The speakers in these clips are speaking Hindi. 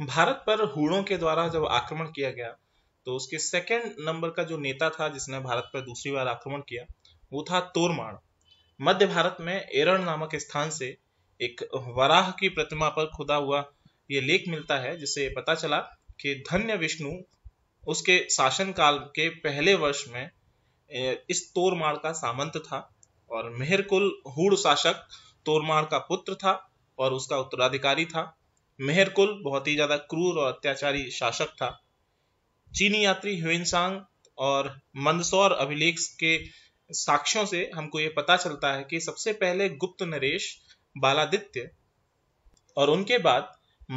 भारत पर हुड़ों के द्वारा जब आक्रमण किया गया तो उसके सेकेंड नंबर का जो नेता था जिसने भारत पर दूसरी बार आक्रमण किया वो था तोरमाण मध्य भारत में एरण नामक स्थान से एक वराह की प्रतिमा पर खुदा हुआ ये लेख मिलता है जिससे पता चला कि धन्य विष्णु उसके शासनकाल के पहले वर्ष में इस तोरमाड़ का सामंत था और मेहरकुल हुड़ शासक तोरमाड़ का पुत्र था और उसका उत्तराधिकारी था मेहरकुल बहुत ही ज़्यादा क्रूर और अत्याचारी शासक था चीनी यात्री ह्यूनसांग और मंदसौर अभिलेख के साक्ष्यों से हमको ये पता चलता है कि सबसे पहले गुप्त नरेश बालादित्य और उनके बाद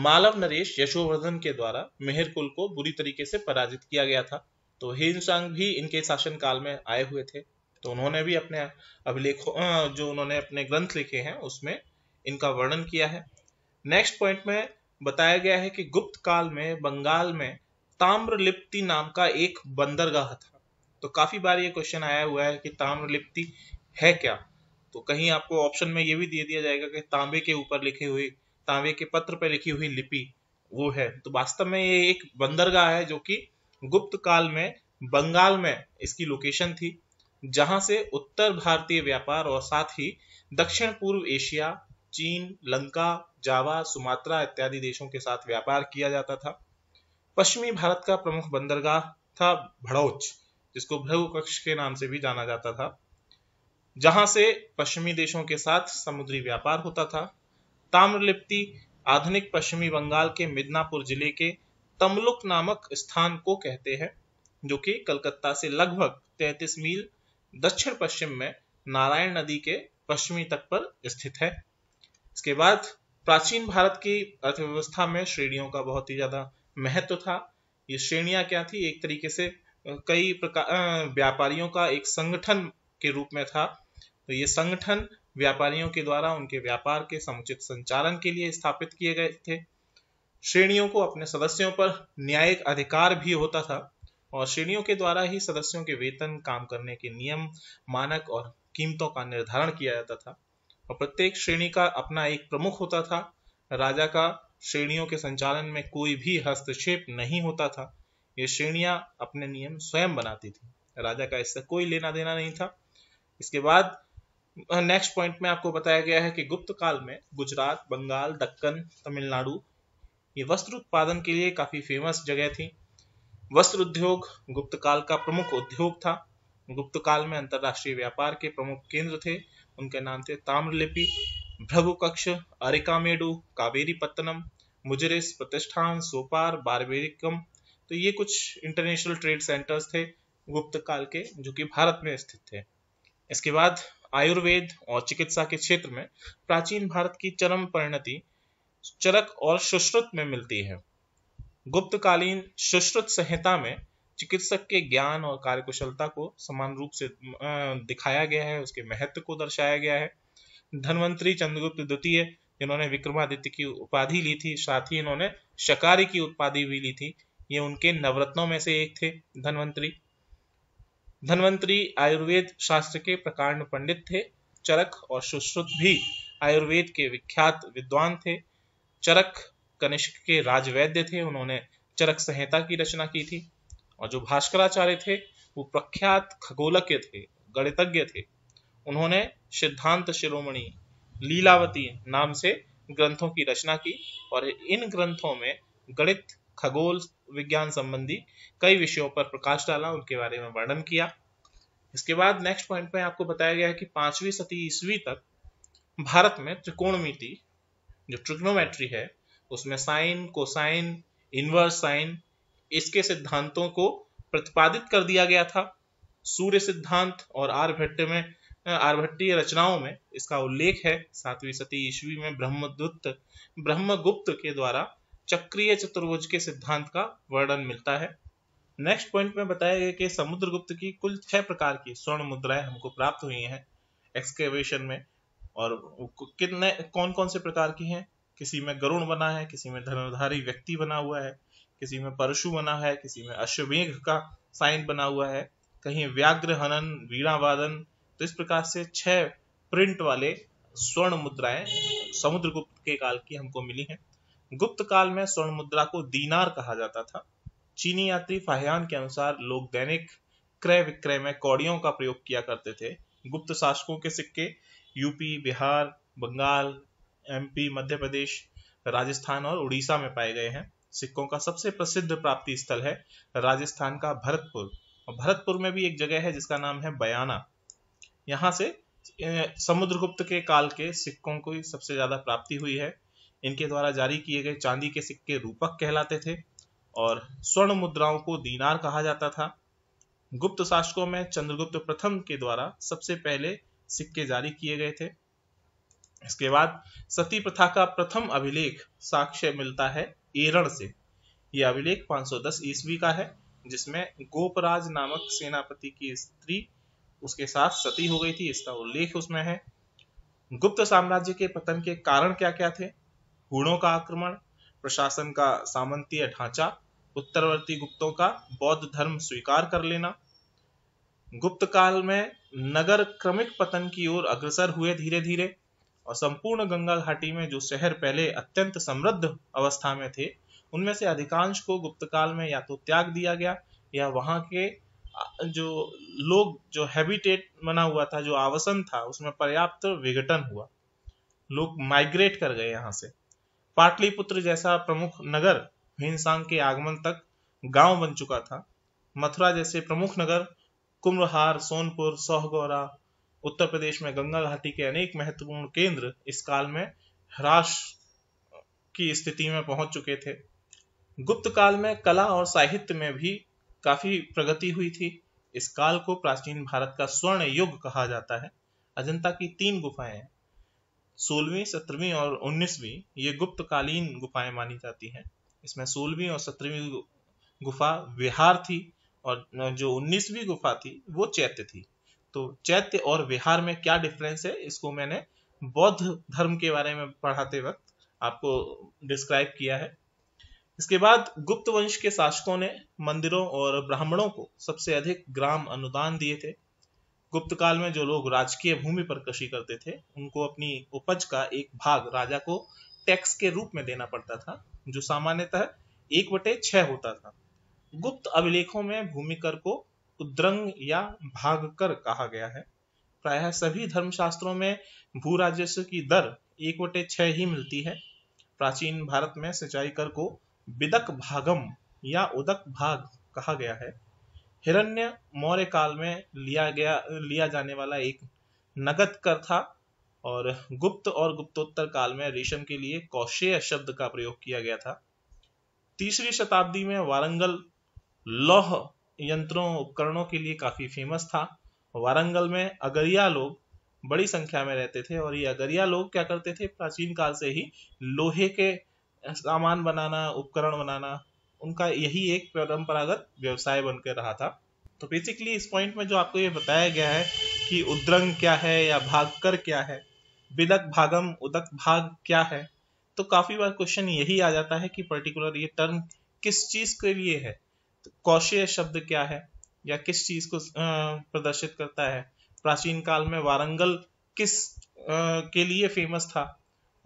मालव नरेश यशोवर्धन के द्वारा मेहरकुल को बुरी तरीके से पराजित किया गया था तो हिंसांग भी इनके शासनकाल में आए हुए थे तो उन्होंने भी अपने अभिलेखों जो उन्होंने अपने ग्रंथ लिखे हैं उसमें इनका वर्णन किया है नेक्स्ट पॉइंट में बताया गया है कि गुप्त काल में बंगाल में ताम्रलिप्ति नाम का एक बंदरगाह था तो काफी बार ये क्वेश्चन आया हुआ है कि ताम्रलिप्ति है क्या तो कहीं आपको ऑप्शन में ये भी दे दिया जाएगा कि तांबे के ऊपर लिखे हुए तांबे के पत्र पर लिखी हुई लिपि वो है तो वास्तव में ये एक बंदरगाह है जो कि गुप्त काल में बंगाल में इसकी लोकेशन थी जहां से उत्तर भारतीय व्यापार और साथ ही दक्षिण पूर्व एशिया चीन लंका जावा सुमात्रा इत्यादि देशों के साथ व्यापार किया जाता था पश्चिमी भारत का प्रमुख बंदरगाह था भड़ौच जिसको भ्रभु कक्ष के नाम से भी जाना जाता था जहां से पश्चिमी देशों के साथ समुद्री व्यापार होता था ताम्रलिप्ति आधुनिक पश्चिमी बंगाल के मिदनापुर जिले के तमलुक नामक स्थान को कहते हैं जो कि कलकत्ता से लगभग 33 मील दक्षिण पश्चिम में नारायण नदी के पश्चिमी तट पर स्थित है इसके बाद प्राचीन भारत की अर्थव्यवस्था में श्रेणियों का बहुत ही ज़्यादा महत्व था ये श्रेणियां क्या थी एक तरीके से कई प्रकार व्यापारियों का एक संगठन के रूप में था तो ये संगठन व्यापारियों के द्वारा उनके व्यापार के समुचित संचालन के लिए स्थापित किए गए थे श्रेणियों को अपने सदस्यों पर न्यायिक अधिकार भी होता था और श्रेणियों के द्वारा ही सदस्यों के वेतन काम करने के नियम मानक और कीमतों का निर्धारण किया जाता था और प्रत्येक श्रेणी का अपना एक प्रमुख होता था राजा का श्रेणियों के संचालन में कोई भी हस्तक्षेप नहीं होता था ये श्रेणियां अपने नियम स्वयं बनाती थी राजा का इससे कोई लेना देना नहीं था इसके बाद नेक्स्ट पॉइंट में आपको बताया गया है कि गुप्त काल में गुजरात बंगाल दक्कन तमिलनाडु ये वस्त्र उत्पादन के लिए काफी फेमस जगह थी वस्त्र उद्योग गुप्त काल का प्रमुख उद्योग था गुप्त काल में अंतरराष्ट्रीय व्यापार के प्रमुख केंद्र थे उनके नाम थे ताम्रलिपि भ्रभुकक्ष अरिकामेडु कावेरी पत्तनम मुजरिस प्रतिष्ठान सोपार बारबेरिकम तो ये कुछ इंटरनेशनल ट्रेड सेंटर्स थे गुप्त काल के जो कि भारत में स्थित थे इसके बाद आयुर्वेद और चिकित्सा के क्षेत्र में प्राचीन भारत की चरम परिणति चरक और सुश्रुत में मिलती है गुप्तकालीन सुश्रुत संहिता में चिकित्सक के ज्ञान और कार्यकुशलता को समान रूप से दिखाया गया है उसके महत्व को दर्शाया गया है धनवंतरी चंद्रगुप्त द्वितीय जिन्होंने विक्रमादित्य की उपाधि ली थी साथ ही इन्होंने शकारी की उपाधि भी ली थी ये उनके नवरत्नों में से एक थे धनवंतरी धनवंतरी आयुर्वेद शास्त्र के प्रकांड पंडित थे चरक और सुश्रुत भी आयुर्वेद के विख्यात विद्वान थे चरक कनिष्क के राजवैद्य थे उन्होंने चरक संहिता की रचना की थी और जो भास्कराचार्य थे वो प्रख्यात खगोलज्ञ थे गणितज्ञ थे उन्होंने सिद्धांत शिरोमणि लीलावती नाम से ग्रंथों की रचना की और इन ग्रंथों में गणित खगोल विज्ञान संबंधी कई विषयों पर प्रकाश डाला उनके बारे में वर्णन किया इसके बाद नेक्स्ट पॉइंट में आपको बताया गया है कि पांचवी सती ईस्वी तक भारत में त्रिकोणमिति जो ट्रिग्नोमेट्री है उसमें साइन कोसाइन इनवर्स साइन इसके सिद्धांतों को प्रतिपादित कर दिया गया था सूर्य सिद्धांत और आर्यभट्ट में आर्यभट्टीय रचनाओं में इसका उल्लेख है सातवीं सती ईस्वी में ब्रह्मदुत्त ब्रह्मगुप्त के द्वारा चक्रीय चतुर्भुज के सिद्धांत का वर्णन मिलता है नेक्स्ट पॉइंट में बताया गया कि समुद्रगुप्त की कुल छह प्रकार की स्वर्ण मुद्राएं हमको प्राप्त हुई हैं एक्सकेवेशन में और कितने कौन कौन से प्रकार की हैं किसी में गरुण बना है किसी में धनुधारी व्यक्ति बना हुआ है किसी में परशु बना है किसी में अश्वमेघ का साइन बना हुआ है कहीं व्याघ्र हनन वादन तो इस प्रकार से छह प्रिंट वाले स्वर्ण मुद्राएं समुद्रगुप्त के काल की हमको मिली हैं गुप्त काल में स्वर्ण मुद्रा को दीनार कहा जाता था चीनी यात्री फाहयान के अनुसार लोग दैनिक क्रय विक्रय में कौड़ियों का प्रयोग किया करते थे गुप्त शासकों के सिक्के यूपी बिहार बंगाल एमपी मध्य प्रदेश राजस्थान और उड़ीसा में पाए गए हैं सिक्कों का सबसे प्रसिद्ध प्राप्ति स्थल है राजस्थान का भरतपुर और भरतपुर में भी एक जगह है जिसका नाम है बयाना यहाँ से समुद्रगुप्त के काल के सिक्कों को सबसे ज्यादा प्राप्ति हुई है इनके द्वारा जारी किए गए चांदी के सिक्के रूपक कहलाते थे और स्वर्ण मुद्राओं को दीनार कहा जाता था गुप्त शासकों में चंद्रगुप्त प्रथम के द्वारा सबसे पहले सिक्के जारी किए गए थे इसके बाद सती प्रथा का प्रथम अभिलेख साक्ष्य मिलता है एरण से यह अभिलेख 510 ईस्वी का है जिसमें गोपराज नामक सेनापति की स्त्री उसके साथ सती हो गई थी इसका उल्लेख उसमें है गुप्त साम्राज्य के पतन के कारण क्या क्या थे हुणों का आक्रमण प्रशासन का सामंतीय ढांचा उत्तरवर्ती गुप्तों का बौद्ध धर्म स्वीकार कर लेना गुप्त काल में नगर क्रमिक पतन की ओर अग्रसर हुए धीरे धीरे और संपूर्ण गंगा घाटी में जो शहर पहले अत्यंत समृद्ध अवस्था में थे उनमें से अधिकांश को गुप्त काल में या तो त्याग दिया गया या वहां के जो लोग जो हैबिटेट बना हुआ था जो आवसन था उसमें पर्याप्त विघटन हुआ लोग माइग्रेट कर गए यहाँ से पाटलिपुत्र जैसा प्रमुख नगर भीनसांग के आगमन तक गांव बन चुका था मथुरा जैसे प्रमुख नगर कुम्भहार सोनपुर सोहगौरा उत्तर प्रदेश में गंगा घाटी के अनेक महत्वपूर्ण केंद्र इस काल में ह्रास की स्थिति में पहुंच चुके थे गुप्त काल में कला और साहित्य में भी काफी प्रगति हुई थी इस काल को प्राचीन भारत का स्वर्ण युग कहा जाता है अजंता की तीन गुफाएं सोलहवीं सत्रहवीं और उन्नीसवीं ये गुप्तकालीन गुफाएं मानी जाती हैं इसमें सोलहवीं और सत्रहवीं गुफा विहार थी और जो उन्नीसवीं गुफा थी वो चैत्य थी तो चैत्य और विहार में क्या डिफरेंस है इसको मैंने बौद्ध धर्म के बारे में पढ़ाते वक्त आपको डिस्क्राइब किया है इसके बाद गुप्त वंश के शासकों ने मंदिरों और ब्राह्मणों को सबसे अधिक ग्राम अनुदान दिए थे गुप्त काल में जो लोग राजकीय भूमि पर कृषि करते थे उनको अपनी उपज का एक भाग राजा को टैक्स के रूप में देना पड़ता था जो सामान्यतः एक बटे छह होता था गुप्त अभिलेखों में भूमि कर को उद्रंग या भागकर कहा गया है प्रायः सभी धर्मशास्त्रों में भू राजस्व की दर एक वटे छह ही मिलती है प्राचीन भारत में सिंचाई कर को बिदक भागम या उदक भाग कहा गया है हिरण्य मौर्य काल में लिया गया लिया जाने वाला एक नगद कर था और गुप्त और गुप्तोत्तर काल में रेशम के लिए कौशेय शब्द का प्रयोग किया गया था तीसरी शताब्दी में वारंगल लौह यंत्रों उपकरणों के लिए काफ़ी फेमस था वारंगल में अगरिया लोग बड़ी संख्या में रहते थे और ये अगरिया लोग क्या करते थे प्राचीन काल से ही लोहे के सामान बनाना उपकरण बनाना उनका यही एक परंपरागत व्यवसाय बनकर रहा था तो बेसिकली इस पॉइंट में जो आपको ये बताया गया है कि उद्रंग क्या है या भागकर क्या है बिलक भागम उदक भाग क्या है तो काफ़ी बार क्वेश्चन यही आ जाता है कि पर्टिकुलर ये टर्म किस चीज़ के लिए है तो शब्द क्या है या किस चीज को प्रदर्शित करता है प्राचीन काल में वारंगल किस के लिए फेमस था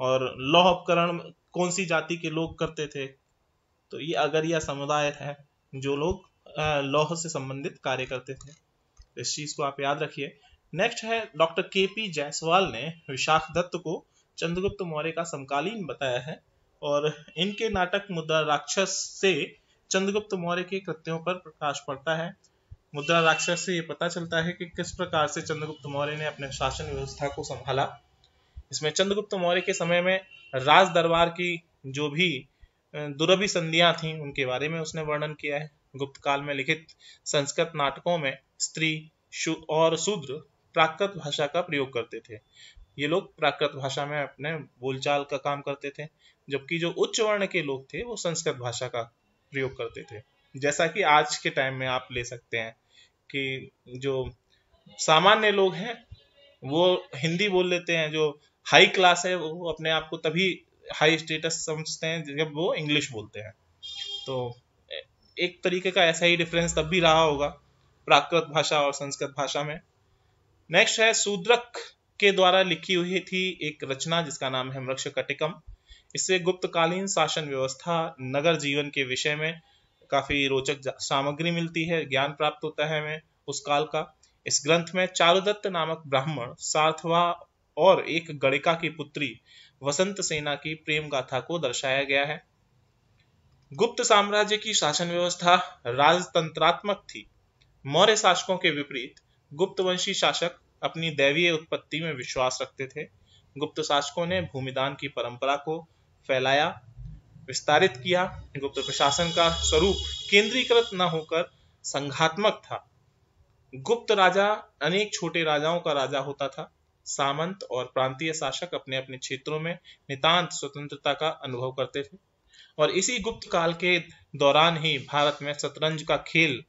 और लौह उपकरण कौन सी जाति के लोग करते थे तो ये अगरिया समुदाय है जो लोग लौह से संबंधित कार्य करते थे तो इस चीज को आप याद रखिए नेक्स्ट है डॉक्टर के पी जायसवाल ने विशाख दत्त को चंद्रगुप्त मौर्य का समकालीन बताया है और इनके नाटक मुद्रा राक्षस से चंद्रगुप्त मौर्य के कृत्यों पर प्रकाश पड़ता है मुद्रा राक्षस से ये पता चलता है कि किस प्रकार से चंद्रगुप्त मौर्य ने अपने शासन व्यवस्था को संभाला इसमें चंद्रगुप्त मौर्य के समय में राज दरबार की जो भी संधियां थीं उनके बारे में उसने वर्णन किया है गुप्त काल में लिखित संस्कृत नाटकों में स्त्री और शूद्र प्राकृत भाषा का प्रयोग करते थे ये लोग प्राकृत भाषा में अपने बोलचाल का काम करते थे जबकि जो उच्च वर्ण के लोग थे वो संस्कृत भाषा का प्रयोग करते थे जैसा कि आज के टाइम में आप ले सकते हैं कि जो सामान्य लोग हैं वो हिंदी बोल लेते हैं जो हाई क्लास है वो अपने आप को तभी हाई स्टेटस समझते हैं जब वो इंग्लिश बोलते हैं तो एक तरीके का ऐसा ही डिफरेंस तब भी रहा होगा प्राकृत भाषा और संस्कृत भाषा में नेक्स्ट है शूद्रक के द्वारा लिखी हुई थी एक रचना जिसका नाम है मृक्ष कटिकम इससे गुप्तकालीन शासन व्यवस्था नगर जीवन के विषय में काफी रोचक सामग्री मिलती है ज्ञान प्राप्त होता है हमें उस काल का इस ग्रंथ में चारुदत्त नामक ब्राह्मण सार्थवा और एक गणिका की पुत्री वसंत सेना की प्रेम गाथा को दर्शाया गया है गुप्त साम्राज्य की शासन व्यवस्था राजतंत्रात्मक थी मौर्य शासकों के विपरीत गुप्तवंशी शासक अपनी दैवीय उत्पत्ति में विश्वास रखते थे गुप्त शासकों ने भूमिदान की परंपरा को फैलाया विस्तारित किया गुप्त प्रशासन का स्वरूप केंद्रीकृत न होकर संघात्मक था गुप्त राजा अनेक छोटे राजाओं का राजा होता था सामंत और प्रांतीय शासक अपने अपने क्षेत्रों में नितांत स्वतंत्रता का अनुभव करते थे और इसी गुप्त काल के दौरान ही भारत में शतरंज का खेल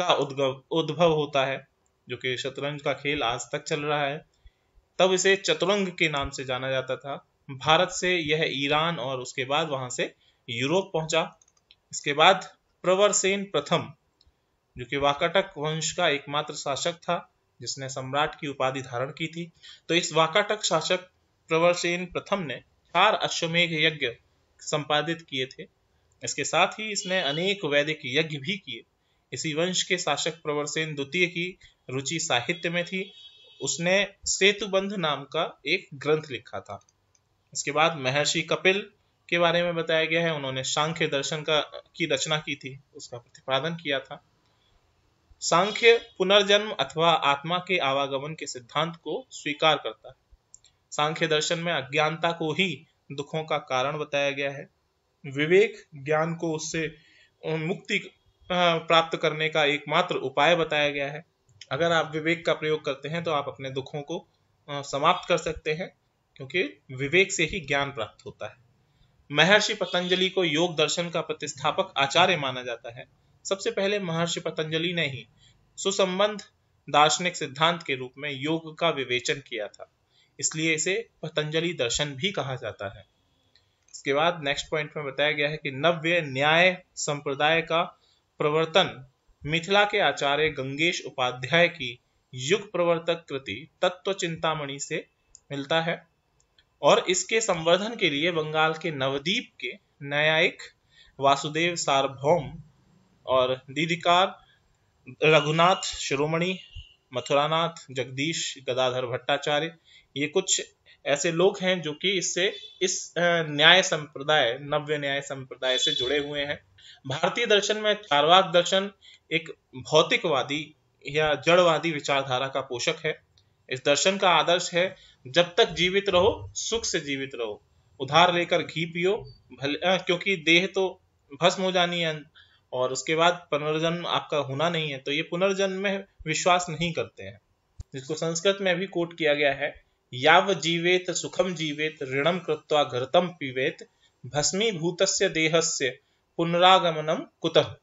का उद्भव उद्भव होता है जो कि शतरंज का खेल आज तक चल रहा है तब इसे चतुरंग के नाम से जाना जाता था भारत से यह ईरान और उसके बाद वहां से यूरोप पहुंचा इसके बाद प्रवरसेन प्रथम जो कि वाकाटक वंश का एकमात्र शासक था जिसने सम्राट की उपाधि धारण की थी तो इस वाकाटक शासक प्रवरसेन प्रथम ने चार अश्वमेघ यज्ञ संपादित किए थे इसके साथ ही इसने अनेक वैदिक यज्ञ भी किए इसी वंश के शासक प्रवरसेन द्वितीय की रुचि साहित्य में थी उसने सेतुबंध नाम का एक ग्रंथ लिखा था इसके बाद महर्षि कपिल के बारे में बताया गया है उन्होंने सांख्य दर्शन का की रचना की थी उसका प्रतिपादन किया था सांख्य पुनर्जन्म अथवा आत्मा के आवागमन के सिद्धांत को स्वीकार करता है सांख्य दर्शन में अज्ञानता को ही दुखों का कारण बताया गया है विवेक ज्ञान को उससे मुक्ति प्राप्त करने का एकमात्र उपाय बताया गया है अगर आप विवेक का प्रयोग करते हैं तो आप अपने दुखों को समाप्त कर सकते हैं क्योंकि विवेक से ही ज्ञान प्राप्त होता है महर्षि पतंजलि को योग दर्शन का प्रतिस्थापक आचार्य माना जाता है सबसे पहले महर्षि पतंजलि ने ही सुसंबंध दार्शनिक सिद्धांत के रूप में योग का विवेचन किया था इसलिए इसे पतंजलि दर्शन भी कहा जाता है इसके बाद नेक्स्ट पॉइंट में बताया गया है कि नव्य न्याय संप्रदाय का प्रवर्तन मिथिला के आचार्य गंगेश उपाध्याय की युग प्रवर्तक कृति तत्व चिंतामणि से मिलता है और इसके संवर्धन के लिए बंगाल के नवदीप के न्यायिक वासुदेव सार्वभौम और दीदिकार रघुनाथ शिरोमणि मथुरानाथ जगदीश गदाधर भट्टाचार्य ये कुछ ऐसे लोग हैं जो कि इससे इस न्याय संप्रदाय नव्य न्याय संप्रदाय से जुड़े हुए हैं भारतीय दर्शन में चारवाक दर्शन एक भौतिकवादी या जड़वादी विचारधारा का पोषक है इस दर्शन का आदर्श है जब तक जीवित रहो सुख से जीवित रहो उधार लेकर घी पियो भले आ, क्योंकि देह तो भस्म हो जानी है और उसके बाद पुनर्जन्म आपका होना नहीं है तो ये पुनर्जन्म में विश्वास नहीं करते हैं जिसको संस्कृत में भी कोट किया गया है याव जीवेत सुखम जीवेत ऋणम कृत्वा घृतम पीवेत भस्मी भूत देहस्य पुनरागमनम कुतः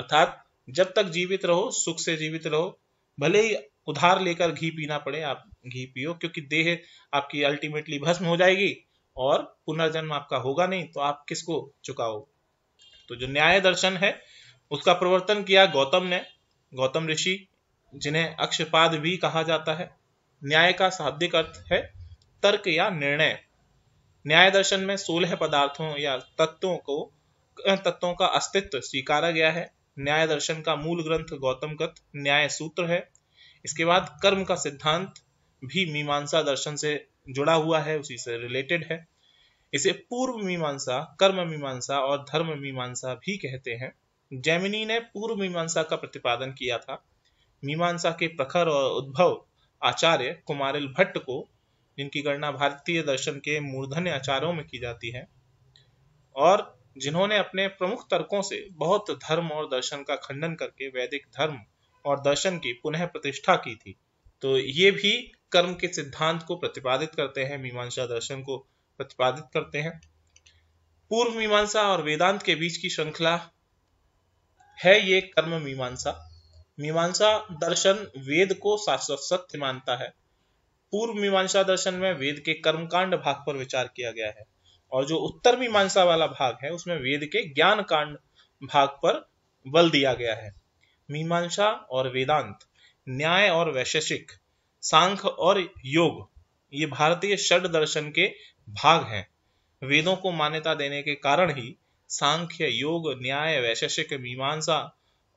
अर्थात जब तक जीवित रहो सुख से जीवित रहो भले ही उधार लेकर घी पीना पड़े आप घी पियो क्योंकि देह आपकी अल्टीमेटली भस्म हो जाएगी और पुनर्जन्म आपका होगा नहीं तो आप किसको चुकाओ तो जो न्याय दर्शन है उसका प्रवर्तन किया गौतम ने गौतम ऋषि जिन्हें अक्षपाद भी कहा जाता है न्याय का शाब्दिक अर्थ है तर्क या निर्णय न्याय दर्शन में सोलह पदार्थों या तत्वों को तत्वों का अस्तित्व स्वीकारा गया है न्याय दर्शन का मूल ग्रंथ गौतम गौतमगत न्याय सूत्र है इसके बाद कर्म का सिद्धांत भी मीमांसा दर्शन से जुड़ा हुआ है उसी से रिलेटेड है इसे पूर्व मीमांसा कर्म मीमांसा और धर्म मीमांसा भी कहते हैं जैमिनी ने पूर्व मीमांसा का प्रतिपादन किया था मीमांसा के प्रखर और उद्भव आचार्य कुमारिल भट्ट को जिनकी गणना भारतीय दर्शन के मूर्धन्य आचार्यों में की जाती है और जिन्होंने अपने प्रमुख तर्कों से बहुत धर्म और दर्शन का खंडन करके वैदिक धर्म और दर्शन की पुनः प्रतिष्ठा की थी तो ये भी कर्म के सिद्धांत को प्रतिपादित करते हैं मीमांसा दर्शन को प्रतिपादित करते हैं पूर्व मीमांसा और वेदांत के बीच की श्रृंखला है ये कर्म मीमांसा मीमांसा दर्शन वेद को शाश्वत सत्य मानता है पूर्व मीमांसा दर्शन में वेद के कर्मकांड भाग पर विचार किया गया है और जो उत्तर मीमांसा वाला भाग है उसमें वेद के ज्ञान कांड भाग पर बल दिया गया है मीमांसा और वेदांत न्याय और वैशेषिक सांख्य और योग ये भारतीय षड दर्शन के भाग हैं वेदों को मान्यता देने के कारण ही सांख्य योग न्याय वैशेषिक मीमांसा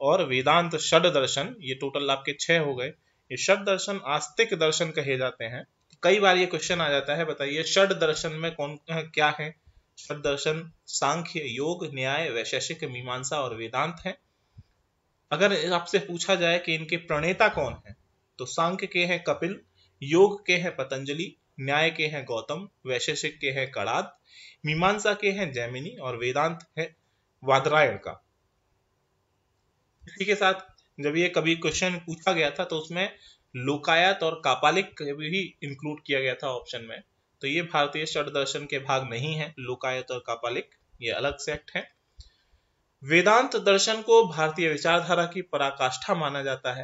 और वेदांत षड दर्शन ये टोटल आपके छह हो गए ये षड दर्शन आस्तिक दर्शन कहे जाते हैं कई बार ये क्वेश्चन आ जाता है बताइए षड दर्शन में कौन क्या है षड दर्शन सांख्य योग न्याय वैशेषिक मीमांसा और वेदांत है अगर आपसे पूछा जाए कि इनके प्रणेता कौन है तो सांख्य के हैं कपिल योग के हैं पतंजलि न्याय के हैं गौतम वैशेषिक के हैं कड़ाद मीमांसा के हैं जैमिनी और वेदांत है वादरायण का इसी के साथ जब ये कभी क्वेश्चन पूछा गया था तो उसमें लोकायत और कापालिक भी इंक्लूड किया गया था ऑप्शन में तो ये भारतीय षट दर्शन के भाग नहीं है लोकायत और कापालिक ये अलग सेक्ट है वेदांत दर्शन को भारतीय विचारधारा की पराकाष्ठा माना जाता है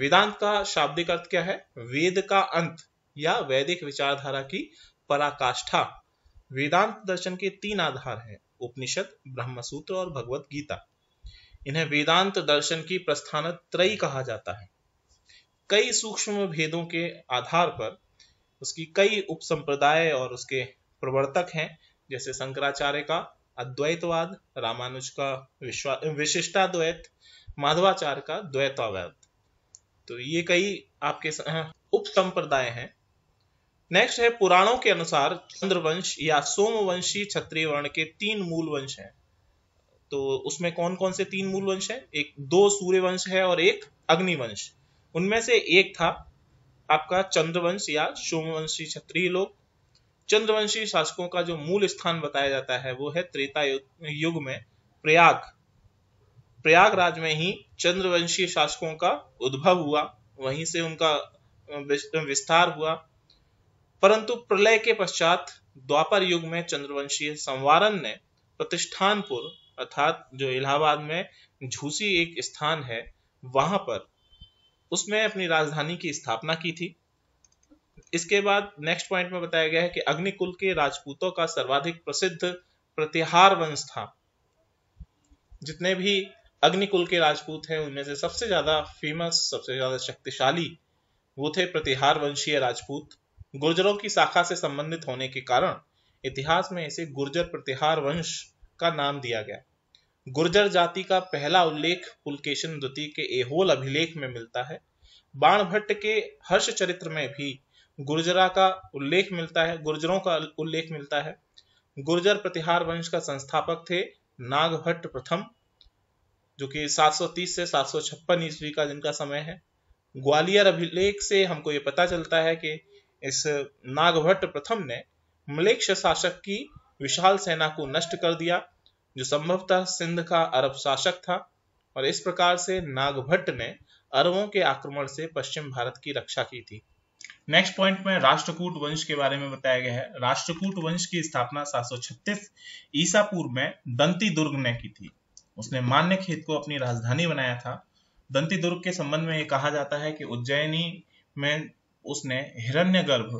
वेदांत का शाब्दिक अर्थ क्या है वेद का अंत या वैदिक विचारधारा की पराकाष्ठा वेदांत दर्शन के तीन आधार हैं उपनिषद ब्रह्मसूत्र और भगवत गीता इन्हें वेदांत दर्शन की प्रस्थान त्रयी कहा जाता है कई सूक्ष्म भेदों के आधार पर उसकी कई उपसंप्रदाय और उसके प्रवर्तक हैं जैसे शंकराचार्य का अद्वैतवाद रामानुज का विश्वा विशिष्टाद्वैत माधवाचार्य का द्वैतावैत तो ये कई आपके उप संप्रदाय हैं नेक्स्ट है पुराणों के अनुसार चंद्रवंश या सोमवंशी क्षत्रिय वर्ण के तीन मूल वंश हैं तो उसमें कौन कौन से तीन मूल वंश हैं एक दो सूर्य वंश है और एक अग्निवंश उनमें से एक था आपका चंद्रवंश या सोमवंशी क्षत्रिय लोग चंद्रवंशी शासकों का जो मूल स्थान बताया जाता है वो है त्रेता युग में प्रयाग प्रयागराज में ही चंद्रवंशी शासकों का उद्भव हुआ वहीं से उनका विस्तार हुआ परंतु प्रलय के पश्चात द्वापर युग में चंद्रवंशीय संवारन ने प्रतिष्ठानपुर अर्थात जो इलाहाबाद में झूसी एक स्थान है वहां पर उसमें अपनी राजधानी की स्थापना की थी इसके बाद नेक्स्ट पॉइंट में बताया गया है कि अग्निकुल के राजपूतों का सर्वाधिक प्रसिद्ध प्रतिहार वंश था जितने भी अग्निकुल के राजपूत हैं उनमें से सबसे ज्यादा फेमस सबसे ज्यादा शक्तिशाली वो थे प्रतिहार वंशीय राजपूत गुर्जरों की शाखा से संबंधित होने के कारण इतिहास में इसे गुर्जर प्रतिहार वंश का नाम दिया गया गुर्जर जाति का पहला उल्लेख पुलकेशन द्वितीय के एहोल अभिलेख में मिलता है बाणभट्ट के हर्ष चरित्र में भी गुर्जरा का उल्लेख मिलता है गुर्जरों का उल्लेख मिलता है गुर्जर प्रतिहार वंश का संस्थापक थे नागभट्ट प्रथम जो कि 730 से 756 ईस्वी का जिनका समय है ग्वालियर अभिलेख से हमको ये पता चलता है कि इस नागभट्ट प्रथम ने मलेक्ष शासक की विशाल सेना को नष्ट कर दिया जो संभवतः सिंध का अरब शासक था और इस प्रकार से नागभट्ट ने अरबों के आक्रमण से पश्चिम भारत की रक्षा की थी नेक्स्ट पॉइंट में राष्ट्रकूट वंश के बारे में बताया गया है राष्ट्रकूट वंश की स्थापना 736 ईसा पूर्व में दंती दुर्ग ने की थी उसने मान्य खेत को अपनी राजधानी बनाया था दंती दुर्ग के संबंध में यह कहा जाता है कि उज्जैनी में उसने हिरण्यगर्भ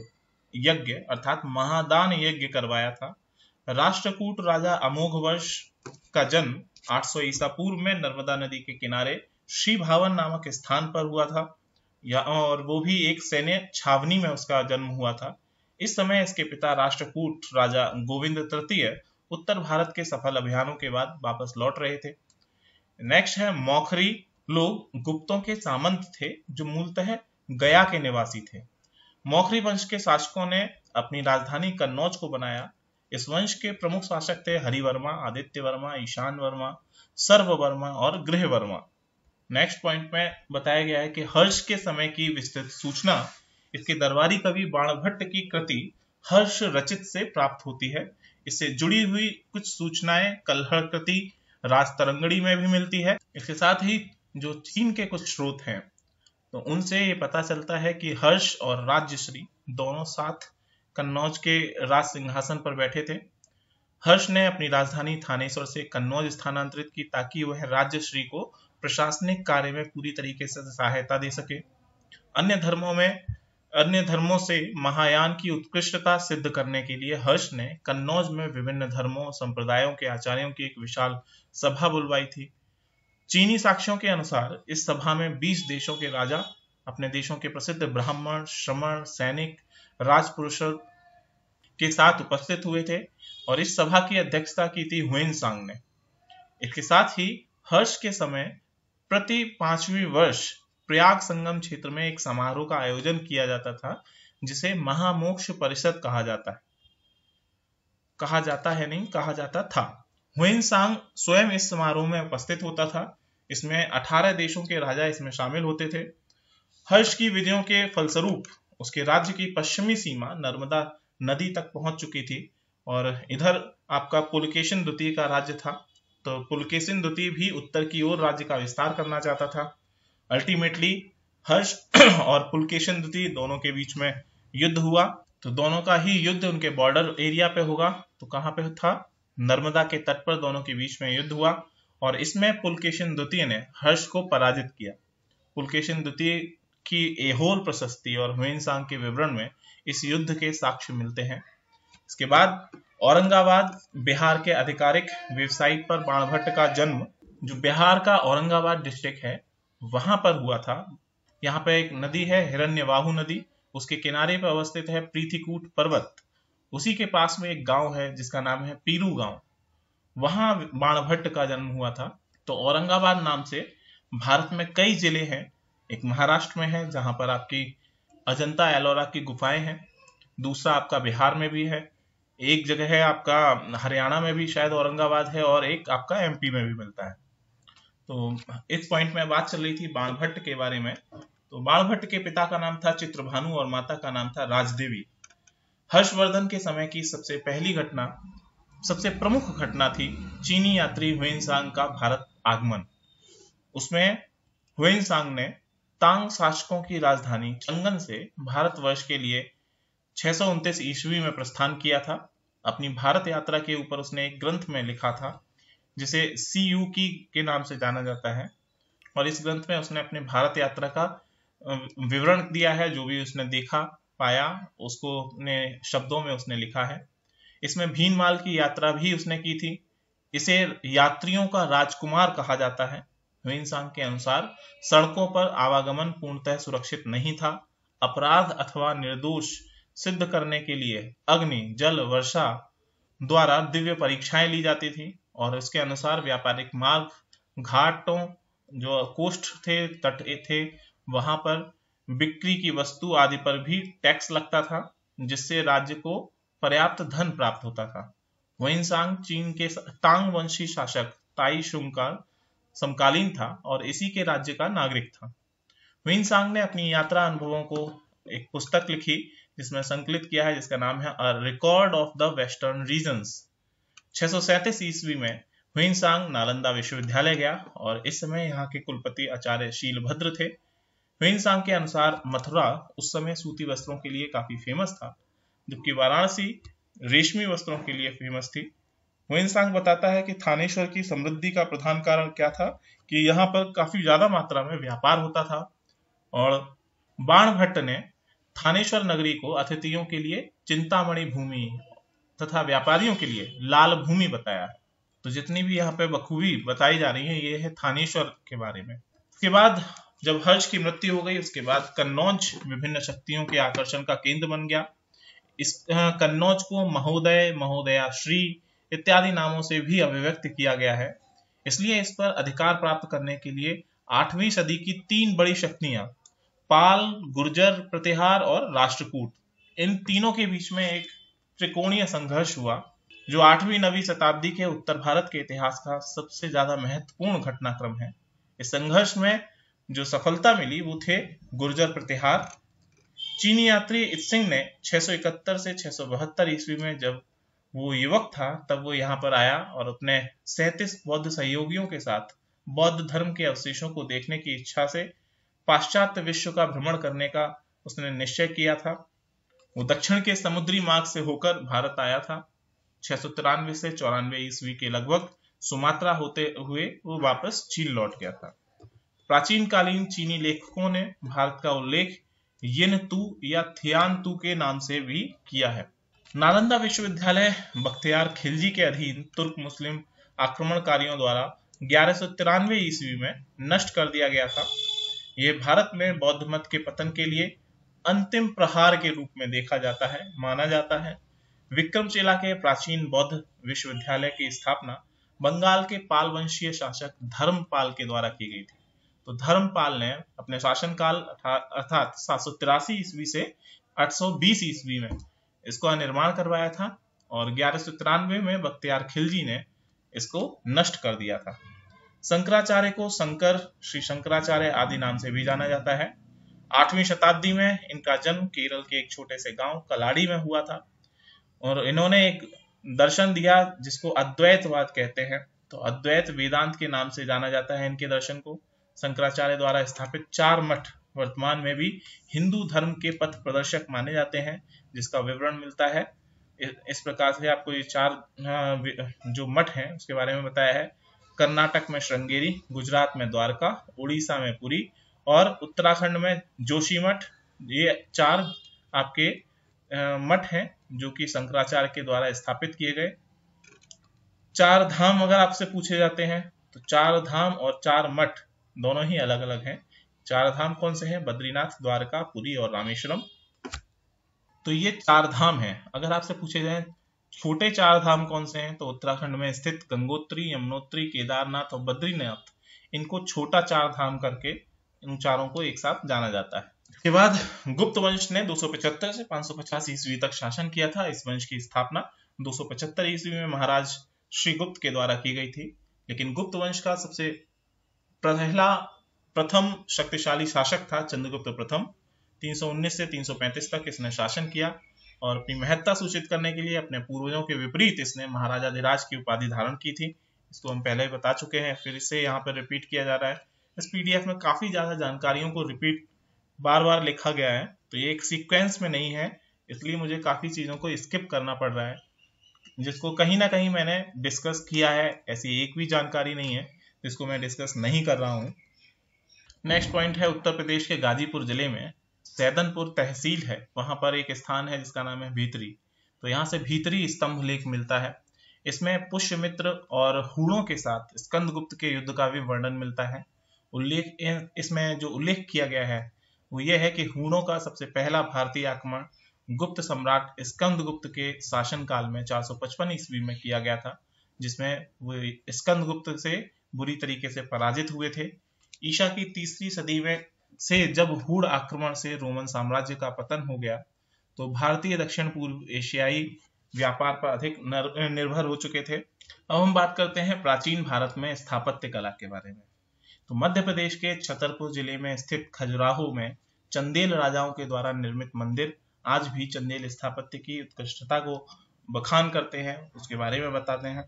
यज्ञ अर्थात महादान यज्ञ करवाया था राष्ट्रकूट राजा वर्ष का जन्म 800 ईसा पूर्व में नर्मदा नदी के किनारे श्री भावन नामक स्थान पर हुआ था या और वो भी एक सैन्य छावनी में उसका जन्म हुआ था इस समय इसके पिता राष्ट्रकूट राजा गोविंद तृतीय उत्तर भारत के सफल अभियानों के बाद वापस लौट रहे थे नेक्स्ट है मौखरी लोग गुप्तों के सामंत थे जो मूलतः गया के निवासी थे मौखरी वंश के शासकों ने अपनी राजधानी कन्नौज को बनाया इस वंश के प्रमुख शासक थे हरिवर्मा आदित्य वर्मा ईशान वर्मा सर्व वर्मा और गृह वर्मा नेक्स्ट पॉइंट में बताया गया है कि हर्ष के समय की विस्तृत सूचना इसके दरबारी कवि बाणभट्ट की कृति हर्ष रचित से प्राप्त होती है इससे जुड़ी हुई कुछ सूचनाएं कलहर कृति राज तरंगड़ी में भी मिलती है इसके साथ ही जो चीन के कुछ स्रोत हैं तो उनसे ये पता चलता है कि हर्ष और राज्यश्री दोनों साथ कन्नौज के राज सिंहासन पर बैठे थे हर्ष ने अपनी राजधानी थानेश्वर से कन्नौज स्थानांतरित की ताकि वह राज्यश्री को प्रशासनिक कार्य में पूरी तरीके से सहायता दे सके अन्य धर्मों में अन्य धर्मों से महायान की उत्कृष्टता सिद्ध करने के लिए हर्ष ने कन्नौज में विभिन्न धर्मों संप्रदायों के आचार्यों की एक विशाल सभा बुलवाई थी चीनी साक्ष्यों के अनुसार इस सभा में 20 देशों के राजा अपने देशों के प्रसिद्ध ब्राह्मण श्रमण सैनिक राजपुरुष के साथ उपस्थित हुए थे और इस सभा की अध्यक्षता की थी हुएन सांग ने इसके साथ ही हर्ष के समय प्रति पांचवी वर्ष प्रयाग संगम क्षेत्र में एक समारोह का आयोजन किया जाता था जिसे महामोक्ष परिषद कहा जाता है कहा जाता है नहीं कहा जाता था हुइन सांग स्वयं इस समारोह में उपस्थित होता था इसमें 18 देशों के राजा इसमें शामिल होते थे हर्ष की विधियों के फलस्वरूप उसके राज्य की पश्चिमी सीमा नर्मदा नदी तक पहुंच चुकी थी और इधर आपका पुलकेशन द्वितीय का राज्य था तो पुलकेशिन द्वितीय भी उत्तर की ओर राज्य का विस्तार करना चाहता था अल्टीमेटली हर्ष और पुलकेशिन द्वितीय दोनों के बीच में युद्ध हुआ तो दोनों का ही युद्ध उनके बॉर्डर एरिया पे होगा तो कहाँ पे था नर्मदा के तट पर दोनों के बीच में युद्ध हुआ और इसमें पुलकेशिन द्वितीय ने हर्ष को पराजित किया पुलकेशिन द्वितीय की एहोर प्रशस्ति और हुए के विवरण में इस युद्ध के साक्ष्य मिलते हैं इसके बाद औरंगाबाद बिहार के आधिकारिक वेबसाइट पर बाणभट्ट का जन्म जो बिहार का औरंगाबाद डिस्ट्रिक्ट है वहां पर हुआ था यहाँ पर एक नदी है हिरण्यवाहु नदी उसके किनारे पर अवस्थित है प्रीतिकूट पर्वत उसी के पास में एक गांव है जिसका नाम है पीरू गांव वहां बाणभट्ट का जन्म हुआ था तो औरंगाबाद नाम से भारत में कई जिले हैं एक महाराष्ट्र में है जहां पर आपकी अजंता एलोरा की गुफाएं हैं दूसरा आपका बिहार में भी है एक जगह है आपका हरियाणा में भी शायद औरंगाबाद है और एक आपका एमपी में भी मिलता है तो इस पॉइंट में बात चल रही थी भट्ट के बारे में तो भट्ट के पिता का नाम था चित्रभानु और माता का नाम था राजदेवी हर्षवर्धन के समय की सबसे पहली घटना सबसे प्रमुख घटना थी चीनी यात्री हुए सांग का भारत आगमन उसमें हुए सांग ने तांग शासकों की राजधानी चंगन से भारतवर्ष के लिए छह ईस्वी में प्रस्थान किया था अपनी भारत यात्रा के ऊपर उसने एक ग्रंथ में लिखा था जिसे सी यू की के नाम से जाना जाता है और इस ग्रंथ में उसने अपने भारत यात्रा का विवरण दिया है जो भी उसने देखा पाया उसको ने शब्दों में उसने लिखा है इसमें भीनमाल की यात्रा भी उसने की थी इसे यात्रियों का राजकुमार कहा जाता है ह्यूइनसांग के अनुसार सड़कों पर आवागमन पूर्णतः सुरक्षित नहीं था अपराध अथवा निर्दोष सिद्ध करने के लिए अग्नि जल वर्षा द्वारा दिव्य परीक्षाएं ली जाती थी और इसके अनुसार व्यापारिक मार्ग घाटों जो कोष्ठ थे तट थे वहां पर बिक्री की वस्तु आदि पर भी टैक्स लगता था जिससे राज्य को पर्याप्त धन प्राप्त होता था वहिंसांग चीन के तांग वंशी शासक ताई शुंग का समकालीन था और इसी के राज्य का नागरिक था विनसांग ने अपनी यात्रा अनुभवों को एक पुस्तक लिखी जिसमें संकलित किया है जिसका नाम है record of the western region छह सौ ईस्वी में हुइनसांग नालंदा विश्वविद्यालय गया और इस समय यहाँ के कुलपति आचार्य शीलभद्र थे हुइनसांग के अनुसार मथुरा उस समय सूती वस्त्रों के लिए काफी फेमस था जबकि वाराणसी रेशमी वस्त्रों के लिए फेमस थी हुइनसांग बताता है कि थानेश्वर की समृद्धि का प्रधान कारण क्या था कि यहाँ पर काफी ज्यादा मात्रा में व्यापार होता था और बाण भट्ट ने थानेश्वर नगरी को अतिथियों के लिए चिंतामणि भूमि तथा व्यापारियों के लिए लाल भूमि बताया तो जितनी भी यहाँ पे बखूबी बताई जा रही है ये है थानेश्वर के बारे में उसके बाद जब हर्ष की मृत्यु हो गई उसके बाद कन्नौज विभिन्न शक्तियों के आकर्षण का केंद्र बन गया इस कन्नौज को महोदय महोदया श्री इत्यादि नामों से भी अभिव्यक्त किया गया है इसलिए इस पर अधिकार प्राप्त करने के लिए आठवीं सदी की तीन बड़ी शक्तियां पाल गुर्जर प्रतिहार और राष्ट्रकूट इन तीनों के बीच में एक त्रिकोणीय संघर्ष हुआ जो आठवीं नवी शताब्दी के उत्तर भारत के इतिहास का सबसे ज्यादा महत्वपूर्ण घटनाक्रम है इस संघर्ष में जो सफलता मिली वो थे गुर्जर प्रतिहार चीनी यात्री इत सिंह ने 671 से 672 ईस्वी में जब वो युवक था तब वो यहाँ पर आया और अपने सैतीस बौद्ध सहयोगियों के साथ बौद्ध धर्म के अवशेषों को देखने की इच्छा से पाश्चात्य विश्व का भ्रमण करने का उसने निश्चय किया था वो दक्षिण के समुद्री मार्ग से होकर भारत आया था छह सौ तिरानवे से चौरानवे ईस्वी के लगभग सुमात्रा होते हुए वो वापस चीन लौट गया था प्राचीन कालीन चीनी लेखकों ने भारत का उल्लेख येन तू या थियान तू के नाम से भी किया है नालंदा विश्वविद्यालय बख्तियार खिलजी के अधीन तुर्क मुस्लिम आक्रमणकारियों द्वारा ग्यारह ईस्वी में नष्ट कर दिया गया था ये भारत में बौद्ध मत के पतन के लिए अंतिम प्रहार के रूप में देखा जाता है माना जाता है विक्रमशिला के प्राचीन बौद्ध विश्वविद्यालय की स्थापना बंगाल के पालवंशीय शासक धर्मपाल के द्वारा की गई थी तो धर्मपाल ने अपने शासनकाल अर्थात सात सौ तिरासी ईस्वी से 820 ईस्वी में इसका निर्माण करवाया था और ग्यारह में बख्तियार खिलजी ने इसको नष्ट कर दिया था शंकराचार्य को शंकर श्री शंकराचार्य आदि नाम से भी जाना जाता है आठवीं शताब्दी में इनका जन्म केरल के एक छोटे से गांव कलाड़ी में हुआ था और इन्होंने एक दर्शन दिया जिसको अद्वैतवाद कहते हैं तो अद्वैत वेदांत के नाम से जाना जाता है इनके दर्शन को शंकराचार्य द्वारा स्थापित चार मठ वर्तमान में भी हिंदू धर्म के पथ प्रदर्शक माने जाते हैं जिसका विवरण मिलता है इस प्रकार से आपको ये चार हाँ, जो मठ हैं उसके बारे में बताया है कर्नाटक में श्रृंगेरी गुजरात में द्वारका उड़ीसा में पुरी और उत्तराखंड में जोशीमठ ये चार आपके मठ हैं जो कि शंकराचार्य के द्वारा स्थापित किए गए चार धाम अगर आपसे पूछे जाते हैं तो चार धाम और चार मठ दोनों ही अलग अलग हैं चार धाम कौन से हैं बद्रीनाथ द्वारका पुरी और रामेश्वरम तो ये चार धाम हैं अगर आपसे पूछे जाए छोटे चार धाम कौन से हैं तो उत्तराखंड में स्थित गंगोत्री यमुनोत्री केदारनाथ और बद्रीनाथ इनको छोटा चार धाम करके इन चारों को एक साथ जाना जाता है इसके बाद गुप्त वंश ने 275 से 550 ईस्वी तक शासन किया था इस वंश की स्थापना 275 ईस्वी में महाराज श्री गुप्त के द्वारा की गई थी लेकिन गुप्त वंश का सबसे पहला प्रथम शक्तिशाली शासक था चंद्रगुप्त प्रथम 319 से 335 तक इसने शासन किया और अपनी महत्ता सूचित करने के लिए अपने पूर्वजों के विपरीत इसने महाराजा धिराज की उपाधि धारण की थी इसको हम पहले ही बता चुके हैं फिर इसे यहाँ पर रिपीट किया जा रहा है इस पीडीएफ में काफी ज्यादा जानकारियों को रिपीट बार बार लिखा गया है तो ये एक सीक्वेंस में नहीं है इसलिए मुझे काफी चीजों को स्किप करना पड़ रहा है जिसको कहीं ना कहीं मैंने डिस्कस किया है ऐसी एक भी जानकारी नहीं है जिसको मैं डिस्कस नहीं कर रहा हूँ नेक्स्ट पॉइंट है उत्तर प्रदेश के गाजीपुर जिले में सैदनपुर तहसील है वहां पर एक स्थान है जिसका नाम है भीतरी तो यहाँ से भीतरी स्तंभ लेख मिलता है इसमें पुष्यमित्र और हुड़ों के साथ स्कंदगुप्त के युद्ध का भी वर्णन मिलता है उल्लेख इसमें जो उल्लेख किया गया है वो ये है कि हुड़ों का सबसे पहला भारतीय आक्रमण गुप्त सम्राट स्कंदगुप्त के शासनकाल में 455 ईस्वी में किया गया था जिसमें वे स्कंदगुप्त से बुरी तरीके से पराजित हुए थे ईशा की तीसरी सदी में से जब हूड़ आक्रमण से रोमन साम्राज्य का पतन हो गया तो भारतीय दक्षिण पूर्व एशियाई व्यापार पर अधिक निर्भर हो चुके थे अब हम बात करते हैं प्राचीन भारत में स्थापत्य कला के बारे में तो मध्य प्रदेश के छतरपुर जिले में स्थित खजुराहो में चंदेल राजाओं के द्वारा निर्मित मंदिर आज भी चंदेल स्थापत्य की उत्कृष्टता को बखान करते हैं उसके बारे में बताते हैं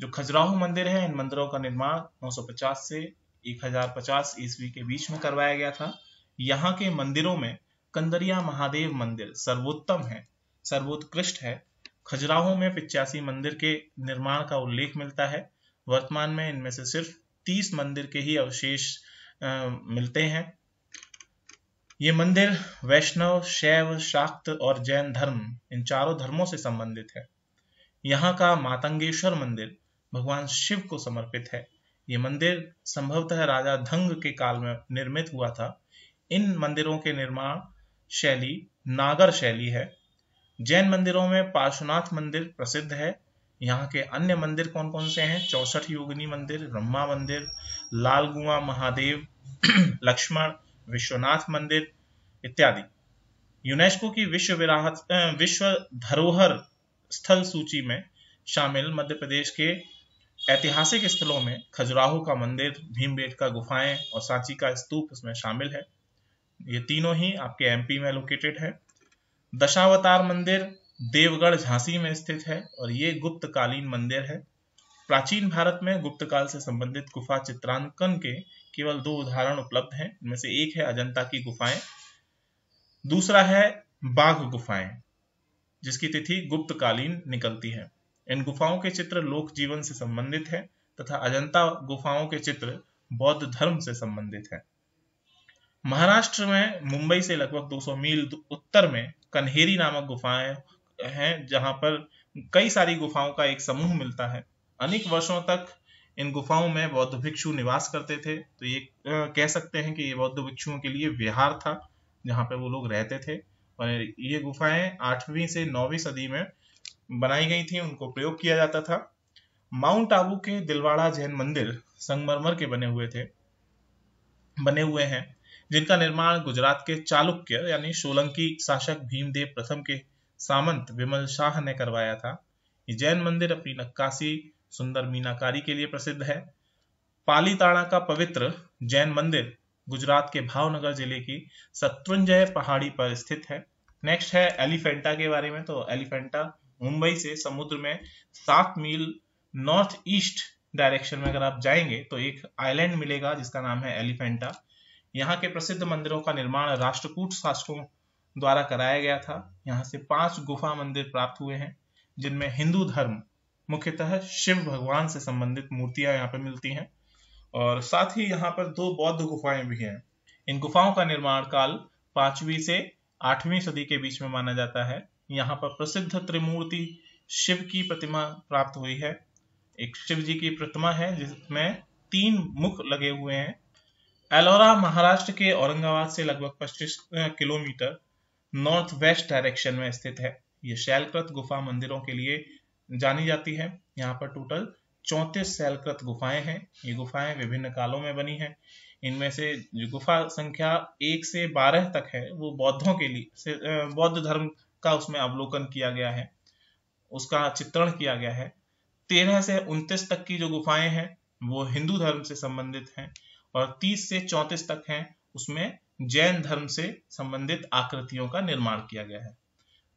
जो खजुराहो मंदिर है इन मंदिरों का निर्माण 950 से 1050 ईस्वी के बीच में करवाया गया था यहाँ के मंदिरों में कंदरिया महादेव मंदिर सर्वोत्तम है सर्वोत्कृष्ट है खजुराहो में पिचासी मंदिर के निर्माण का उल्लेख मिलता है वर्तमान में इनमें से सिर्फ 30 मंदिर के ही अवशेष मिलते हैं ये मंदिर वैष्णव शैव शाक्त और जैन धर्म इन चारों धर्मों से संबंधित है यहाँ का मातंगेश्वर मंदिर भगवान शिव को समर्पित है ये मंदिर संभवतः राजा धंग के काल में निर्मित हुआ था इन मंदिरों के निर्माण शैली नागर शैली है जैन मंदिरों में पार्श्वनाथ मंदिर प्रसिद्ध है यहाँ के अन्य मंदिर कौन कौन से हैं चौसठ योगिनी मंदिर ब्रह्मा मंदिर लाल गुआ महादेव लक्ष्मण विश्वनाथ मंदिर इत्यादि यूनेस्को की विश्व विराहत विश्व धरोहर स्थल सूची में शामिल मध्य प्रदेश के ऐतिहासिक स्थलों में खजुराहो का मंदिर भीमबेट का गुफाएं और सांची का स्तूप उसमें शामिल है ये तीनों ही आपके एमपी में लोकेटेड है दशावतार मंदिर देवगढ़ झांसी में स्थित है और ये गुप्तकालीन मंदिर है प्राचीन भारत में गुप्त काल से संबंधित गुफा चित्रांकन के केवल दो उदाहरण उपलब्ध हैं इनमें से एक है अजंता की गुफाएं दूसरा है बाघ गुफाएं जिसकी तिथि गुप्तकालीन निकलती है इन गुफाओं के चित्र लोक जीवन से संबंधित हैं तथा अजंता गुफाओं के चित्र बौद्ध धर्म से संबंधित हैं महाराष्ट्र में मुंबई से लगभग 200 मील उत्तर में कन्हेरी नामक गुफाएं हैं जहां पर कई सारी गुफाओं का एक समूह मिलता है अनेक वर्षों तक इन गुफाओं में बौद्ध भिक्षु निवास करते थे तो ये कह सकते हैं कि ये बौद्ध भिक्षुओं के लिए विहार था जहां पे वो लोग रहते थे और ये गुफाएं आठवीं से नौवीं सदी में बनाई गई थी उनको प्रयोग किया जाता था माउंट आबू के दिलवाड़ा जैन मंदिर संगमरमर के बने हुए थे बने हुए हैं जिनका निर्माण गुजरात के चालुक्य यानी सोलंकी शासक भीमदेव प्रथम के सामंत विमल शाह ने करवाया था ये जैन मंदिर अपनी नक्काशी सुंदर मीनाकारी के लिए प्रसिद्ध है पालीताड़ा का पवित्र जैन मंदिर गुजरात के भावनगर जिले की शत्रुंजय पहाड़ी पर स्थित है नेक्स्ट है एलिफेंटा के बारे में तो एलिफेंटा मुंबई से समुद्र में सात मील नॉर्थ ईस्ट डायरेक्शन में अगर आप जाएंगे तो एक आइलैंड मिलेगा जिसका नाम है एलिफेंटा यहाँ के प्रसिद्ध मंदिरों का निर्माण राष्ट्रकूट शासकों द्वारा कराया गया था यहाँ से पांच गुफा मंदिर प्राप्त हुए हैं जिनमें हिंदू धर्म मुख्यतः शिव भगवान से संबंधित मूर्तियां यहाँ पर मिलती हैं और साथ ही यहाँ पर दो बौद्ध गुफाएं भी हैं इन गुफाओं का निर्माण काल पांचवी से आठवीं सदी के बीच में माना जाता है यहाँ पर प्रसिद्ध त्रिमूर्ति शिव की प्रतिमा प्राप्त हुई है एक शिव जी की प्रतिमा है जिसमें तीन मुख लगे हुए हैं एलोरा महाराष्ट्र के औरंगाबाद से लगभग पच्चीस किलोमीटर नॉर्थ वेस्ट डायरेक्शन में स्थित है ये शैलकृत गुफा मंदिरों के लिए जानी जाती है यहाँ पर टोटल चौंतीस शैलकृत गुफाएं हैं ये गुफाएं विभिन्न कालों में बनी हैं इनमें से जो गुफा संख्या एक से बारह तक है वो बौद्धों के लिए बौद्ध धर्म का उसमें अवलोकन किया गया है उसका चित्रण किया गया है तेरह से उनतीस तक की जो गुफाएं हैं वो हिंदू धर्म से संबंधित हैं और तीस से चौंतीस तक हैं उसमें जैन धर्म से संबंधित आकृतियों का निर्माण किया गया है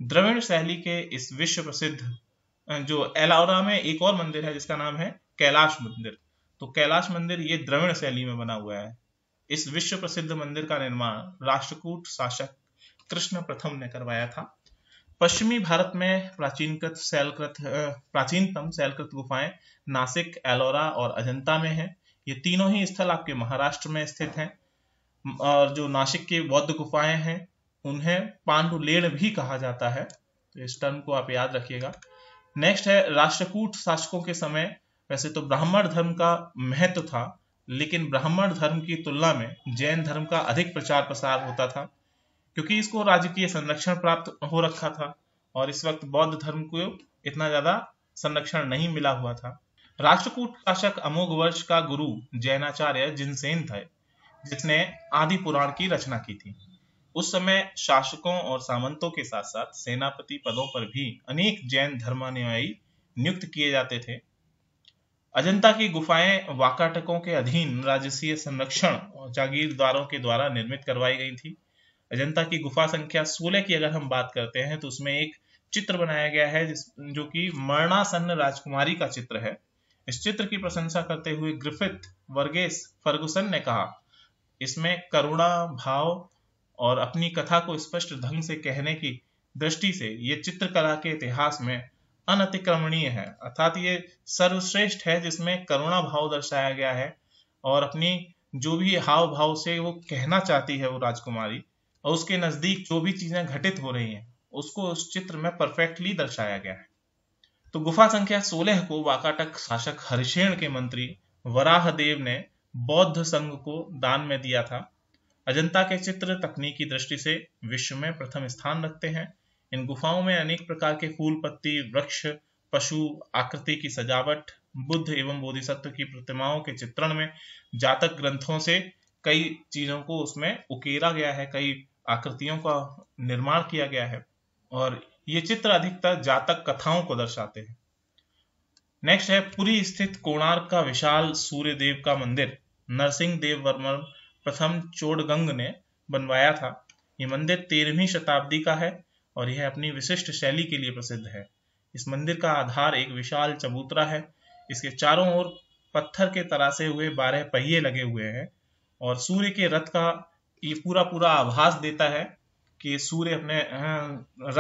द्रविड़ शैली के इस विश्व प्रसिद्ध जो एलावरा में एक और मंदिर है जिसका नाम है कैलाश मंदिर तो कैलाश मंदिर ये द्रविड़ शैली में बना हुआ है इस विश्व प्रसिद्ध मंदिर का निर्माण राष्ट्रकूट शासक कृष्ण प्रथम ने करवाया था पश्चिमी भारत में प्राचीनकृत शैलकृत प्राचीनतम शैलकृत गुफाएं नासिक एलोरा और अजंता में हैं ये तीनों ही स्थल आपके महाराष्ट्र में स्थित हैं और जो नासिक के बौद्ध गुफाएं हैं उन्हें पांडुलेण भी कहा जाता है तो इस टर्म को आप याद रखिएगा नेक्स्ट है राष्ट्रकूट शासकों के समय वैसे तो ब्राह्मण धर्म का महत्व था लेकिन ब्राह्मण धर्म की तुलना में जैन धर्म का अधिक प्रचार प्रसार होता था क्योंकि इसको राजकीय संरक्षण प्राप्त हो रखा था और इस वक्त बौद्ध धर्म को इतना ज्यादा संरक्षण नहीं मिला हुआ था राष्ट्रकूट शासक अमोघ वर्ष का गुरु जैनाचार्य जिनसेन थे जिसने आदि पुराण की रचना की थी उस समय शासकों और सामंतों के साथ साथ सेनापति पदों पर भी अनेक जैन धर्मानुयायी नियुक्त किए जाते थे अजंता की गुफाएं वाकाटकों के अधीन राजसीय संरक्षण और जागीरदारों के द्वारा निर्मित करवाई गई थी अजंता की गुफा संख्या सोलह की अगर हम बात करते हैं तो उसमें एक चित्र बनाया गया है जिस जो कि मरणासन राजकुमारी का चित्र है इस चित्र की प्रशंसा करते हुए ग्रिफिथ वर्गेस फर्गुसन ने कहा इसमें करुणा भाव और अपनी कथा को स्पष्ट ढंग से कहने की दृष्टि से ये चित्रकला के इतिहास में अनतिक्रमणीय है अर्थात ये सर्वश्रेष्ठ है जिसमें करुणा भाव दर्शाया गया है और अपनी जो भी हाव भाव से वो कहना चाहती है वो राजकुमारी और उसके नज़दीक जो भी चीज़ें घटित हो रही हैं उसको उस चित्र में परफेक्टली दर्शाया गया है तो गुफा संख्या सोलह को वाकाटक शासक हरिषेण के मंत्री वराहदेव ने बौद्ध संघ को दान में दिया था अजंता के चित्र तकनीकी दृष्टि से विश्व में प्रथम स्थान रखते हैं इन गुफाओं में अनेक प्रकार के फूल पत्ती वृक्ष पशु आकृति की सजावट बुद्ध एवं बोधिसत्व की प्रतिमाओं के चित्रण में जातक ग्रंथों से कई चीजों को उसमें उकेरा गया है कई आकृतियों का निर्माण किया गया है और ये चित्र अधिकतर जातक कथाओं को दर्शाते हैं नेक्स्ट है पुरी स्थित कोणार्क का विशाल सूर्य देव का मंदिर नरसिंह देव वर्मन प्रथम चोड़गंग ने बनवाया था ये मंदिर तेरहवीं शताब्दी का है और यह अपनी विशिष्ट शैली के लिए प्रसिद्ध है इस मंदिर का आधार एक विशाल चबूतरा है इसके चारों ओर पत्थर के तरासे हुए बारह पहिए लगे हुए हैं और सूर्य के रथ का ये पूरा पूरा आभास देता है कि सूर्य अपने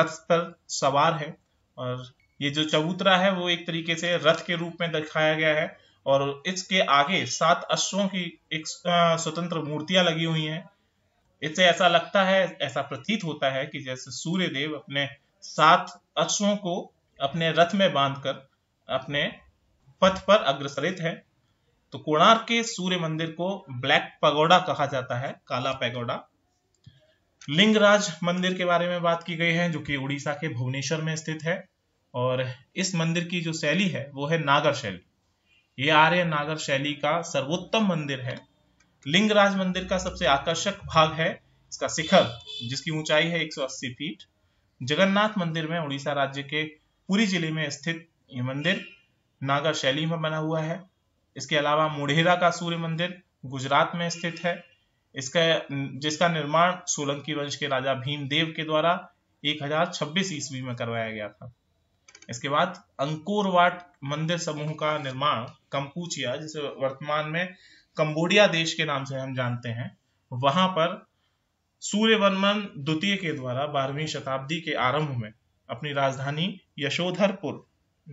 रथ पर सवार है और ये जो चबूतरा है वो एक तरीके से रथ के रूप में दिखाया गया है और इसके आगे सात अश्वों की एक स्वतंत्र मूर्तियां लगी हुई हैं इससे ऐसा लगता है ऐसा प्रतीत होता है कि जैसे सूर्य देव अपने सात अश्वों को अपने रथ में बांधकर अपने पथ पर अग्रसरित है तो कोणार्क के सूर्य मंदिर को ब्लैक पगोडा कहा जाता है काला पैगोडा लिंगराज मंदिर के बारे में बात की गई है जो कि उड़ीसा के भुवनेश्वर में स्थित है और इस मंदिर की जो शैली है वो है नागर शैली ये आर्य नागर शैली का सर्वोत्तम मंदिर है लिंगराज मंदिर का सबसे आकर्षक भाग है इसका शिखर जिसकी ऊंचाई है 180 फीट जगन्नाथ मंदिर में उड़ीसा राज्य के पुरी जिले में स्थित ये मंदिर नागर शैली में बना हुआ है इसके अलावा मुढ़ेरा का सूर्य मंदिर गुजरात में स्थित है इसका जिसका निर्माण सोलंकी वंश के राजा भीमदेव के द्वारा 1026 ईस्वी में करवाया गया था इसके बाद अंकोरवाट मंदिर समूह का निर्माण कंपूचिया जिसे वर्तमान में कंबोडिया देश के नाम से हम जानते हैं वहां पर सूर्य वर्मन द्वितीय के द्वारा बारहवीं शताब्दी के आरंभ में अपनी राजधानी यशोधरपुर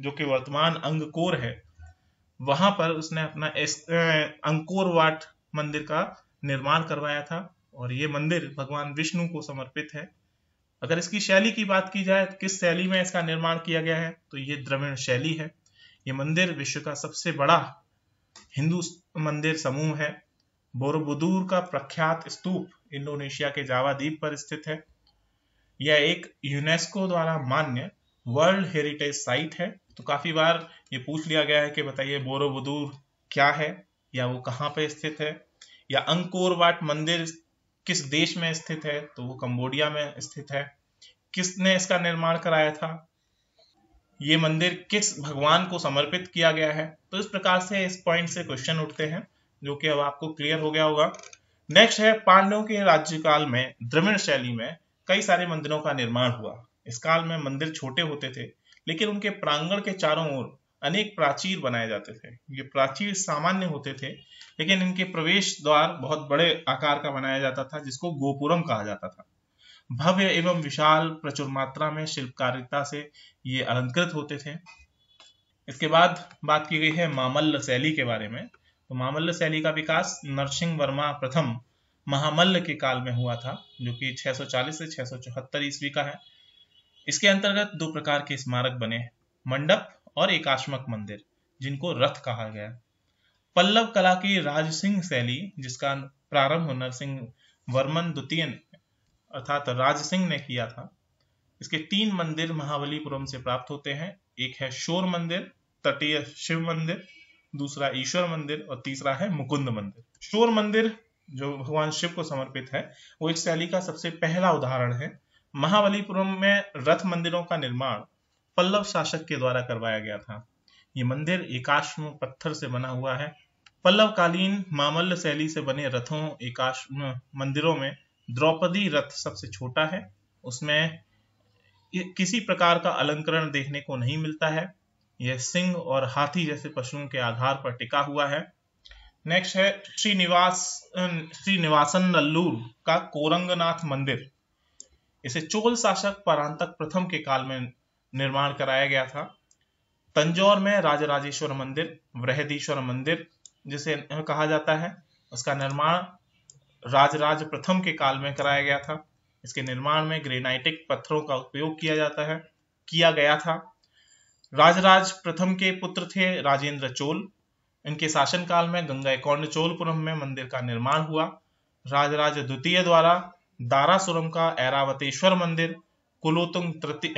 जो कि वर्तमान अंगकोर है वहां पर उसने अपना अंकुर वाट मंदिर का निर्माण करवाया था और ये मंदिर भगवान विष्णु को समर्पित है अगर इसकी शैली की बात की जाए तो किस शैली में इसका निर्माण किया गया है तो ये द्रविण शैली है ये मंदिर विश्व का सबसे बड़ा हिंदू मंदिर समूह है बोरबुदूर का प्रख्यात स्तूप इंडोनेशिया के जावा द्वीप पर स्थित है यह एक यूनेस्को द्वारा मान्य वर्ल्ड हेरिटेज साइट है तो काफ़ी बार ये पूछ लिया गया है कि बताइए बोरोबुदूर क्या है या वो कहाँ पे स्थित है या अंकोरवाट मंदिर किस देश में स्थित है तो वो कंबोडिया में स्थित है किसने इसका निर्माण कराया था ये मंदिर किस भगवान को समर्पित किया गया है तो इस प्रकार से इस पॉइंट से क्वेश्चन उठते हैं जो कि अब आपको क्लियर हो गया होगा नेक्स्ट है पांडवों के राज्यकाल में द्रविड़ शैली में कई सारे मंदिरों का निर्माण हुआ इस काल में मंदिर छोटे होते थे लेकिन उनके प्रांगण के चारों ओर अनेक प्राचीर बनाए जाते थे ये प्राचीर सामान्य होते थे लेकिन इनके प्रवेश द्वार बहुत बड़े आकार का बनाया जाता था जिसको गोपुरम कहा जाता था भव्य एवं विशाल प्रचुर मात्रा में शिल्पकारिता से ये अलंकृत होते थे इसके बाद बात की गई है मामल्ल शैली के बारे में तो मामल्ल शैली का विकास नरसिंह वर्मा प्रथम महामल्ल के काल में हुआ था जो कि 640 से 674 ईस्वी का है इसके अंतर्गत दो प्रकार के स्मारक बने मंडप और एकाश्मक मंदिर जिनको रथ कहा गया पल्लव कला की राज सिंह शैली जिसका प्रारंभ नरसिंह वर्मन द्वितीय अर्थात राज सिंह ने किया था इसके तीन मंदिर महाबलीपुरम से प्राप्त होते हैं एक है शोर मंदिर तटीय शिव मंदिर दूसरा ईश्वर मंदिर और तीसरा है मुकुंद मंदिर शोर मंदिर जो भगवान शिव को समर्पित है वो इस शैली का सबसे पहला उदाहरण है महाबलीपुरम में रथ मंदिरों का निर्माण पल्लव शासक के द्वारा करवाया गया था ये मंदिर एकाश्म पत्थर से बना हुआ है पल्लव कालीन मामल्य शैली से बने रथों एकाश्म मंदिरों में द्रौपदी रथ सबसे छोटा है उसमें किसी प्रकार का अलंकरण देखने को नहीं मिलता है यह सिंह और हाथी जैसे पशुओं के आधार पर टिका हुआ है नेक्स्ट है श्रीनिवास श्रीनिवासन नल्लूर का कोरंगनाथ मंदिर इसे चोल शासक परांतक प्रथम के काल में निर्माण कराया गया था तंजौर में राजराजेश्वर मंदिर वृहदीश्वर मंदिर जिसे कहा जाता है उसका निर्माण राजराज प्रथम के काल में कराया गया था इसके निर्माण में ग्रेनाइटिक पत्थरों का उपयोग किया जाता है किया गया था राजराज प्रथम के पुत्र थे राजेंद्र चोल इनके शासनकाल में गंगा चोलपुरम में मंदिर का निर्माण हुआ राजराज द्वितीय द्वारा दारासुरम का ऐरावतेश्वर मंदिर कुलोतुंग तृतीय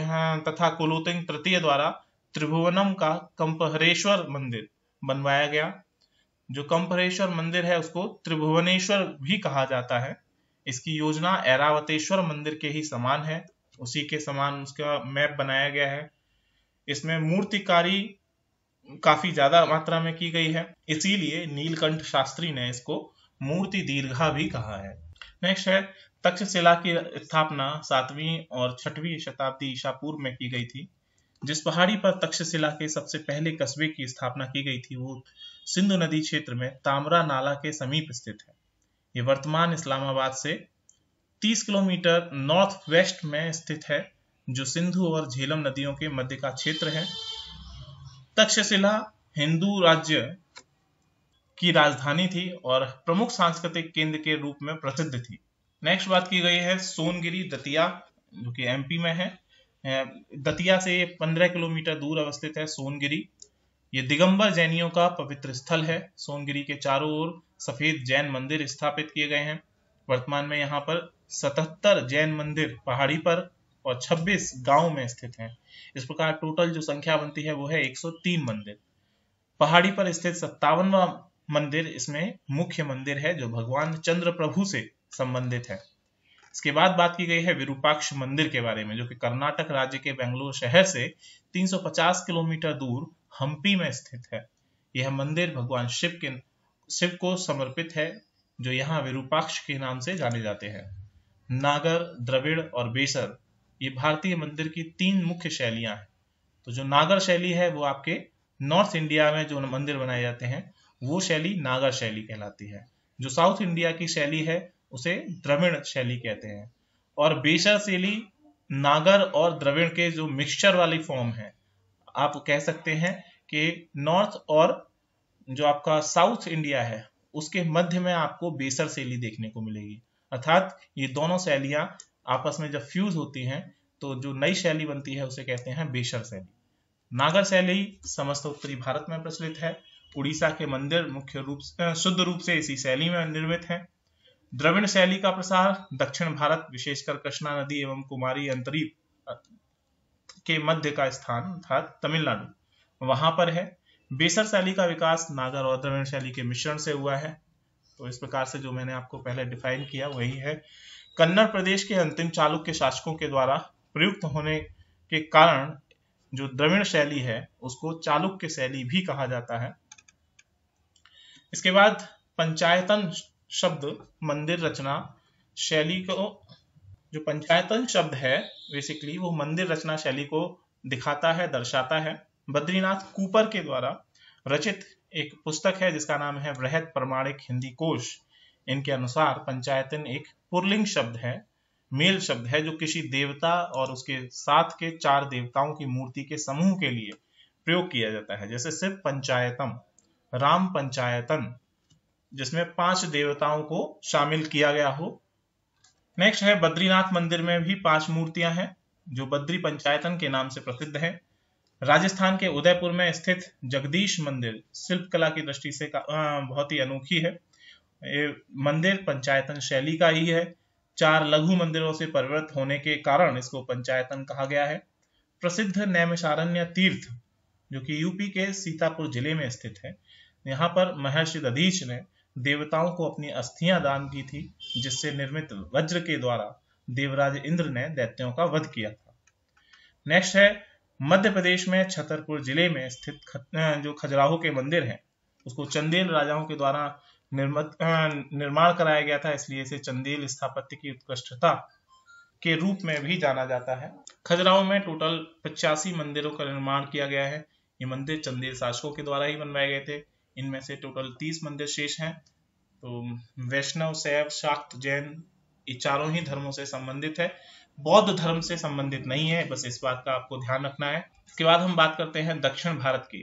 तथा कुलोतुंग तृतीय द्वारा त्रिभुवनम का कंपहरेश्वर मंदिर बनवाया गया जो कंपहरेश्वर मंदिर है उसको त्रिभुवनेश्वर भी कहा जाता है इसकी योजना ऐरावतेश्वर मंदिर के ही समान है उसी के समान उसका मैप बनाया गया है इसमें मूर्तिकारी काफी ज्यादा मात्रा में की गई है इसीलिए नीलकंठ शास्त्री ने इसको मूर्ति दीर्घा भी कहा है नेक्स्ट है तक्षशिला की स्थापना सातवीं और छठवीं शताब्दी ईसा पूर्व में की गई थी जिस पहाड़ी पर तक्षशिला के सबसे पहले कस्बे की स्थापना की गई थी वो सिंधु नदी क्षेत्र में तामरा नाला के समीप स्थित है ये वर्तमान इस्लामाबाद से 30 किलोमीटर नॉर्थ वेस्ट में स्थित है जो सिंधु और झेलम नदियों के मध्य का क्षेत्र है तक्षशिला हिंदू राज्य की राजधानी थी और प्रमुख सांस्कृतिक केंद्र के रूप में प्रसिद्ध थी नेक्स्ट बात की गई है सोनगिरी दतिया जो कि एमपी में है दतिया से 15 किलोमीटर दूर अवस्थित है सोनगिरी ये दिगंबर जैनियों का पवित्र स्थल है सोनगिरी के चारों ओर सफेद जैन मंदिर स्थापित किए गए हैं वर्तमान में यहाँ पर 77 जैन मंदिर पहाड़ी पर और 26 गांव में स्थित हैं इस प्रकार टोटल जो संख्या बनती है वो है 103 मंदिर पहाड़ी पर स्थित सत्तावनवा मंदिर इसमें मुख्य मंदिर है जो भगवान चंद्र प्रभु से संबंधित है इसके बाद बात की गई है विरूपाक्ष मंदिर के बारे में जो कि कर्नाटक राज्य के बेंगलोर शहर से 350 किलोमीटर दूर हम्पी में स्थित है यह मंदिर भगवान शिव के शिव को समर्पित है जो यहाँ विरूपाक्ष के नाम से जाने जाते हैं नागर द्रविड़ और बेसर ये भारतीय मंदिर की तीन मुख्य शैलियां हैं तो जो नागर शैली है वो आपके नॉर्थ इंडिया में जो मंदिर बनाए जाते हैं वो शैली नागर शैली कहलाती है जो साउथ इंडिया की शैली है उसे द्रविड़ शैली कहते हैं और बेशर शैली नागर और द्रविण के जो मिक्सचर वाली फॉर्म है आप कह सकते हैं कि नॉर्थ और जो आपका साउथ इंडिया है उसके मध्य में आपको बेसर शैली देखने को मिलेगी अर्थात ये दोनों शैलियां आपस में जब फ्यूज होती हैं तो जो नई शैली बनती है उसे कहते हैं बेसर शैली नागर शैली समस्त उत्तरी भारत में प्रचलित है उड़ीसा के मंदिर मुख्य रूप से शुद्ध रूप से इसी शैली में निर्मित है द्रविड़ शैली का प्रसार दक्षिण भारत विशेषकर कृष्णा नदी एवं कुमारी अंतरीप के मध्य का स्थान अर्थात तमिलनाडु वहां पर है बेसर शैली का विकास नागर और द्रविड़ शैली के मिश्रण से हुआ है तो इस प्रकार से जो मैंने आपको पहले डिफाइन किया वही है कन्नड़ प्रदेश के अंतिम चालुक्य शासकों के द्वारा प्रयुक्त होने के कारण जो द्रविड़ शैली है उसको चालुक्य शैली भी कहा जाता है इसके बाद पंचायतन शब्द मंदिर रचना शैली को जो पंचायतन शब्द है बेसिकली वो मंदिर रचना शैली को दिखाता है दर्शाता है बद्रीनाथ कूपर के द्वारा रचित एक पुस्तक है जिसका नाम है वृहद प्रमाणिक हिंदी कोश इनके अनुसार पंचायतन एक पुरलिंग शब्द है मेल शब्द है जो किसी देवता और उसके साथ के चार देवताओं की मूर्ति के समूह के लिए प्रयोग किया जाता है जैसे शिव पंचायतम राम पंचायतन जिसमें पांच देवताओं को शामिल किया गया हो नेक्स्ट है बद्रीनाथ मंदिर में भी पांच मूर्तियां हैं जो बद्री पंचायतन के नाम से प्रसिद्ध है राजस्थान के उदयपुर में स्थित जगदीश मंदिर शिल्प कला की दृष्टि से का, आ, बहुत ही अनोखी है ये मंदिर पंचायतन शैली का ही है चार लघु मंदिरों से परिवर्त होने के कारण इसको पंचायतन कहा गया है प्रसिद्ध नैमिषारण्य तीर्थ जो कि यूपी के सीतापुर जिले में स्थित है यहाँ पर महर्षि दधीच ने देवताओं को अपनी अस्थियां दान की थी जिससे निर्मित वज्र के द्वारा देवराज इंद्र ने दैत्यों का वध किया था नेक्स्ट है मध्य प्रदेश में छतरपुर जिले में स्थित जो खजुराहो के मंदिर है उसको चंदेल राजाओं के द्वारा निर्मित निर्माण कराया गया था इसलिए इसे चंदेल स्थापत्य की उत्कृष्टता के रूप में भी जाना जाता है खजुराहो में टोटल पचासी मंदिरों का निर्माण किया गया है ये मंदिर चंदेल शासकों के द्वारा ही बनवाए गए थे इनमें से टोटल तीस मंदिर शेष हैं तो वैष्णव शैव शाक्त जैन ये चारों ही धर्मों से संबंधित है बौद्ध धर्म से संबंधित नहीं है बस इस बात का आपको ध्यान रखना है इसके बाद हम बात करते हैं दक्षिण भारत की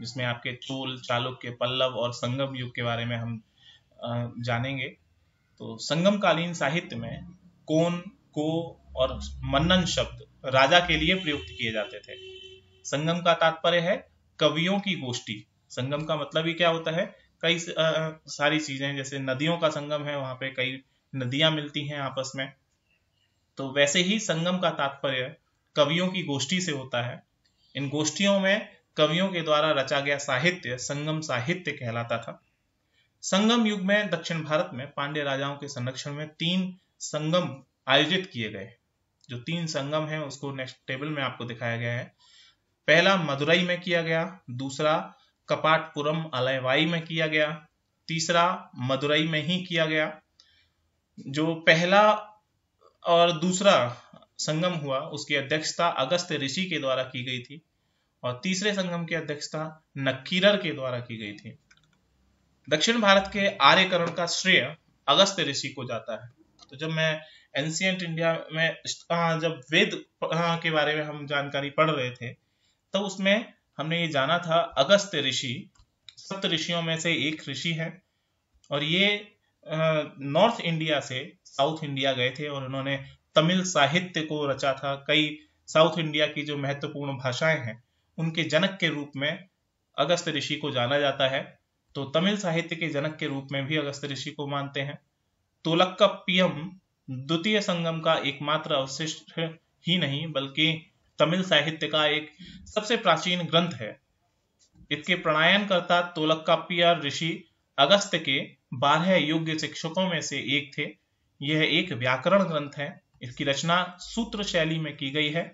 जिसमें आपके चोल चालुक्य पल्लव और संगम युग के बारे में हम जानेंगे तो संगमकालीन साहित्य में कोन को और मन्नन शब्द राजा के लिए प्रयुक्त किए जाते थे संगम का तात्पर्य है कवियों की गोष्ठी संगम का मतलब ही क्या होता है कई सारी चीजें जैसे नदियों का संगम है वहां पे कई नदियां मिलती हैं आपस में तो वैसे ही संगम का तात्पर्य कवियों की गोष्ठी से होता है इन गोष्ठियों में कवियों के द्वारा रचा गया साहित्य संगम साहित्य कहलाता था संगम युग में दक्षिण भारत में पांडे राजाओं के संरक्षण में तीन संगम आयोजित किए गए जो तीन संगम है उसको नेक्स्ट टेबल में आपको दिखाया गया है पहला मदुरई में किया गया दूसरा कपाटपुरम अलयवाई में किया गया तीसरा मदुरई में ही किया गया जो पहला और दूसरा संगम हुआ उसकी अध्यक्षता अगस्त ऋषि के द्वारा की गई थी और तीसरे संगम की अध्यक्षता नक्कीरर के द्वारा की गई थी दक्षिण भारत के आर्यकरण का श्रेय अगस्त ऋषि को जाता है तो जब मैं एंशियंट इंडिया में हाँ, जब वेद हाँ, के बारे में हम जानकारी पढ़ रहे थे तो उसमें हमने ये जाना था अगस्त ऋषि सप्त ऋषियों में से एक ऋषि है और ये नॉर्थ इंडिया से साउथ इंडिया गए थे और उन्होंने तमिल साहित्य को रचा था कई साउथ इंडिया की जो महत्वपूर्ण भाषाएं हैं उनके जनक के रूप में अगस्त ऋषि को जाना जाता है तो तमिल साहित्य के जनक के रूप में भी अगस्त ऋषि को मानते हैं तोलक्का पियम द्वितीय संगम का एकमात्र अवशिष्ट ही नहीं बल्कि तमिल साहित्य का एक सबसे प्राचीन ग्रंथ है इसके प्रणायन करता तोलक्का ऋषि अगस्त के बारह योग्य शिक्षकों में से एक थे यह एक व्याकरण ग्रंथ है इसकी रचना सूत्र शैली में की गई है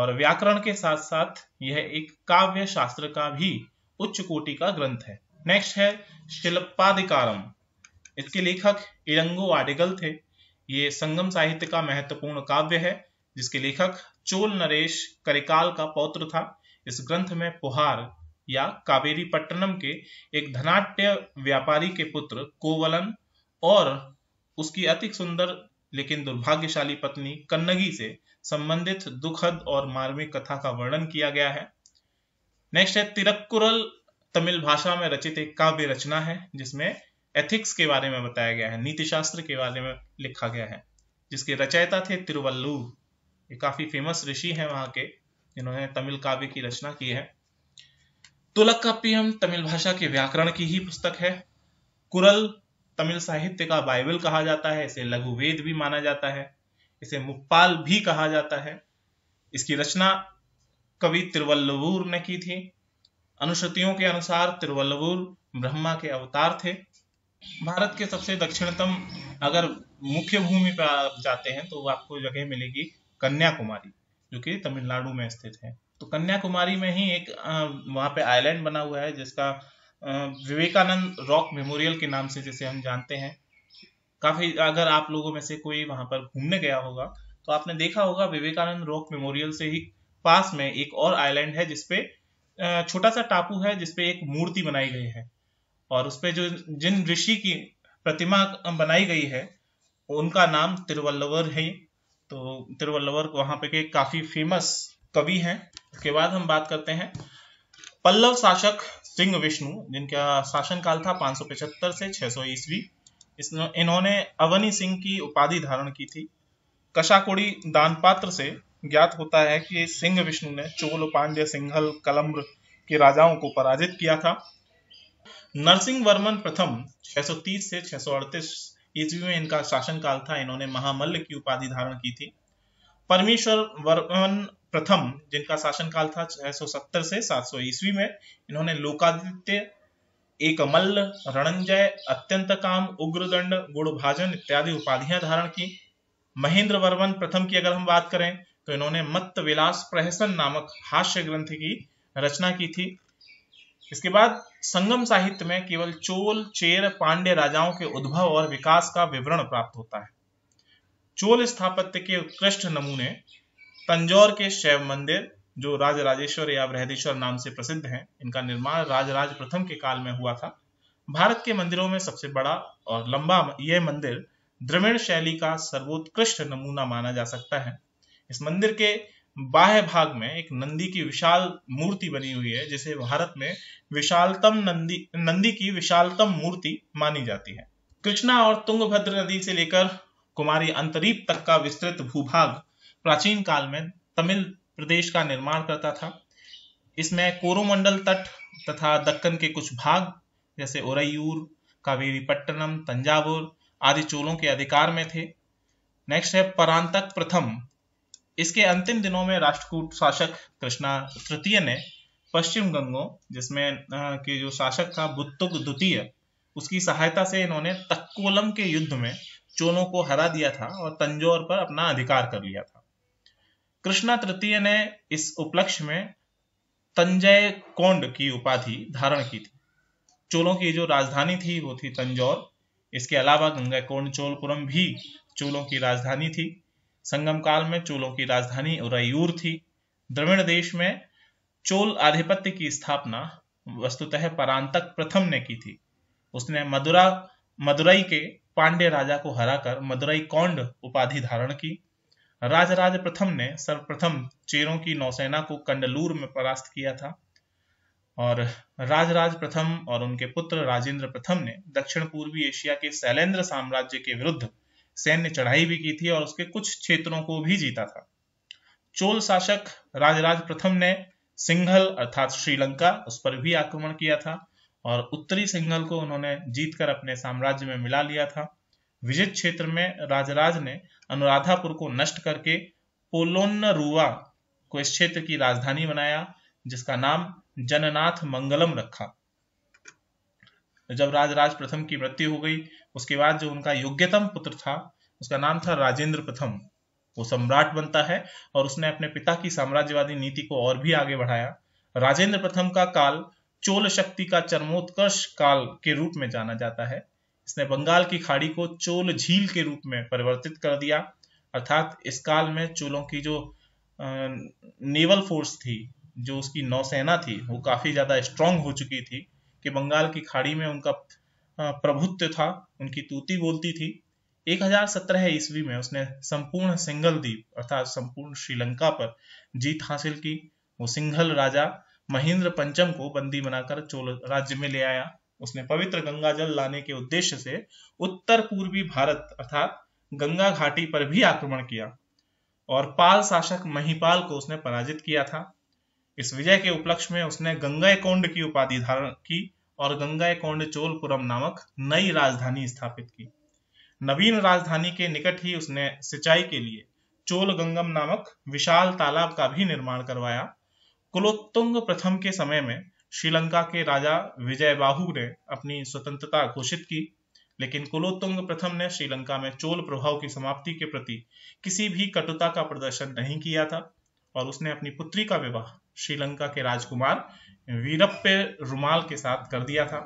और व्याकरण के साथ साथ यह एक काव्य शास्त्र का भी उच्च कोटि का ग्रंथ है नेक्स्ट है शिल्पाधिकारम इसके लेखक इरंगो आडिगल थे ये संगम साहित्य का महत्वपूर्ण काव्य है जिसके लेखक चोल नरेश करिकाल का पौत्र था इस ग्रंथ में पुहार या कावेरी पट्टनम के एक धनाट्य व्यापारी के पुत्र कोवलन और उसकी अति सुंदर लेकिन दुर्भाग्यशाली पत्नी कन्नगी से संबंधित दुखद और मार्मिक कथा का वर्णन किया गया है नेक्स्ट है तिरक्कुरल तमिल भाषा में रचित एक काव्य रचना है जिसमें एथिक्स के बारे में बताया गया है नीतिशास्त्र के बारे में लिखा गया है जिसके रचयिता थे तिरुवल्लू ये काफी फेमस ऋषि हैं वहां के जिन्होंने तमिल काव्य की रचना की है तुलकाप्पियम तमिल भाषा के व्याकरण की ही पुस्तक है कुरल तमिल साहित्य का बाइबल कहा जाता है इसे लघु वेद भी माना जाता है इसे मुप्पाल भी कहा जाता है इसकी रचना कवि तिरुवल्लुवर ने की थी अनुश्रुतियों के अनुसार तिरुवल्लुवर ब्रह्मा के अवतार थे भारत के सबसे दक्षिणतम अगर मुख्य भूमि पर आप जाते हैं तो आपको जगह मिलेगी कन्याकुमारी जो कि तमिलनाडु में स्थित है तो कन्याकुमारी में ही एक वहाँ पे आइलैंड बना हुआ है जिसका विवेकानंद रॉक मेमोरियल के नाम से जैसे हम जानते हैं काफी अगर आप लोगों में से कोई वहां पर घूमने गया होगा तो आपने देखा होगा विवेकानंद रॉक मेमोरियल से ही पास में एक और आइलैंड है जिसपे छोटा सा टापू है जिसपे एक मूर्ति बनाई गई है और उसपे जो जिन ऋषि की प्रतिमा बनाई गई है उनका नाम तिरुवल्लवर है तो तिरुवल्लवर वहां पे के काफी फेमस कवि हैं उसके बाद हम बात करते हैं पल्लव शासक सिंह विष्णु जिनका काल था पांच से सौ ईस्वी इन्होंने अवनी सिंह की उपाधि धारण की थी कशाकुड़ी दान पात्र से ज्ञात होता है कि सिंह विष्णु ने चोल पांड्य सिंघल कलम्ब के राजाओं को पराजित किया था नरसिंह वर्मन प्रथम 630 से ईस्वी में इनका शासन काल था इन्होंने महामल्ल की उपाधि धारण की थी परमेश्वर वर्मन प्रथम जिनका शासन काल था 670 से 700 ईस्वी में इन्होंने लोकादित्य एक मल्ल रणंजय अत्यंत काम उग्रदंड गुणभाजन इत्यादि उपाधियां धारण की महेंद्र वर्मन प्रथम की अगर हम बात करें तो इन्होंने मत विलास प्रहसन नामक हास्य ग्रंथ की रचना की थी इसके बाद संगम साहित्य में केवल चोल चेर पांडे राजाओं के उद्भव और विकास का विवरण प्राप्त होता है चोल स्थापत्य के उत्कृष्ट नमूने तंजौर के शैव मंदिर जो राजराजेश्वर या बृहदेश्वर नाम से प्रसिद्ध हैं इनका निर्माण राजराज प्रथम के काल में हुआ था भारत के मंदिरों में सबसे बड़ा और लंबा यह मंदिर द्रविड़ शैली का सर्वोत्कृष्ट नमूना माना जा सकता है इस मंदिर के बाह्य भाग में एक नंदी की विशाल मूर्ति बनी हुई है जिसे भारत में विशालतम नंदी नंदी की विशालतम मूर्ति मानी जाती है कृष्णा और तुंगभद्र नदी से लेकर कुमारी अंतरीप तक का विस्तृत भूभाग प्राचीन काल में तमिल प्रदेश का निर्माण करता था इसमें कोरोमंडल तट तथा दक्कन के कुछ भाग जैसे ओरैयूर कावेरीपट्टनम तंजावुर आदि चोलों के अधिकार में थे नेक्स्ट है परांतक प्रथम इसके अंतिम दिनों में राष्ट्रकूट शासक कृष्णा तृतीय ने पश्चिम गंगो जिसमें के जो शासक था बुद्धुक द्वितीय उसकी सहायता से इन्होंने तक्कोलम के युद्ध में चोलों को हरा दिया था और तंजौर पर अपना अधिकार कर लिया था कृष्णा तृतीय ने इस उपलक्ष्य में तंजय कोंड की उपाधि धारण की थी चोलों की जो राजधानी थी वो थी तंजौर इसके अलावा गंगा कोंड चोलपुरम भी चोलों की राजधानी थी संगम काल में चोलों की राजधानी उरायूर थी द्रविड़ देश में चोल आधिपत्य की स्थापना वस्तुतः परांतक प्रथम ने की थी उसने मदुरा मदुरई के पांडे राजा को हराकर मदुरई कौंड उपाधि धारण की राजराज प्रथम ने सर्वप्रथम चेरों की नौसेना को कंडलूर में परास्त किया था और राजराज प्रथम और उनके पुत्र राजेंद्र प्रथम ने दक्षिण पूर्वी एशिया के शैलेंद्र साम्राज्य के विरुद्ध सैन्य चढ़ाई भी की थी और उसके कुछ क्षेत्रों को भी जीता था चोल शासक राजराज प्रथम ने सिंघल अर्थात श्रीलंका उस पर भी आक्रमण किया था और उत्तरी सिंघल को उन्होंने जीतकर अपने साम्राज्य में मिला लिया था विजित क्षेत्र में राजराज ने अनुराधापुर को नष्ट करके पोलोन्नरुवा को इस क्षेत्र की राजधानी बनाया जिसका नाम जननाथ मंगलम रखा जब राजराज प्रथम की मृत्यु हो गई उसके बाद जो उनका योग्यतम पुत्र था उसका नाम था राजेंद्र प्रथम वो सम्राट बनता है और उसने अपने पिता की साम्राज्यवादी नीति को और भी आगे बढ़ाया राजेंद्र प्रथम का काल चोल शक्ति का चरमोत्कर्ष काल के रूप में जाना जाता है इसने बंगाल की खाड़ी को चोल झील के रूप में परिवर्तित कर दिया अर्थात इस काल में चोलों की जो नेवल फोर्स थी जो उसकी नौसेना थी वो काफी ज्यादा स्ट्रांग हो चुकी थी कि बंगाल की खाड़ी में उनका प्रभुत्व था उनकी तूती बोलती थी 1017 ईस्वी में उसने संपूर्ण सिंगल द्वीप अर्थात संपूर्ण श्रीलंका पर जीत हासिल की वो सिंघल राजा महेंद्र पंचम को बंदी बनाकर चोल राज्य में ले आया उसने पवित्र गंगा जल लाने के उद्देश्य से उत्तर पूर्वी भारत अर्थात गंगा घाटी पर भी आक्रमण किया और पाल शासक महिपाल को उसने पराजित किया था इस विजय के उपलक्ष्य में उसने गंगा कोंड की उपाधि धारण की और गंगाकोंड चोलपुरम नामक नई राजधानी स्थापित की नवीन राजधानी के निकट ही उसने सिंचाई के लिए चोल गंगम नामक विशाल तालाब का भी निर्माण करवाया कुलोत्तुंग प्रथम के समय में श्रीलंका के राजा विजय ने अपनी स्वतंत्रता घोषित की लेकिन कुलोत्तुंग प्रथम ने श्रीलंका में चोल प्रभाव की समाप्ति के प्रति किसी भी कटुता का प्रदर्शन नहीं किया था और उसने अपनी पुत्री का विवाह श्रीलंका के राजकुमार वीरप्पे रुमाल के साथ कर दिया था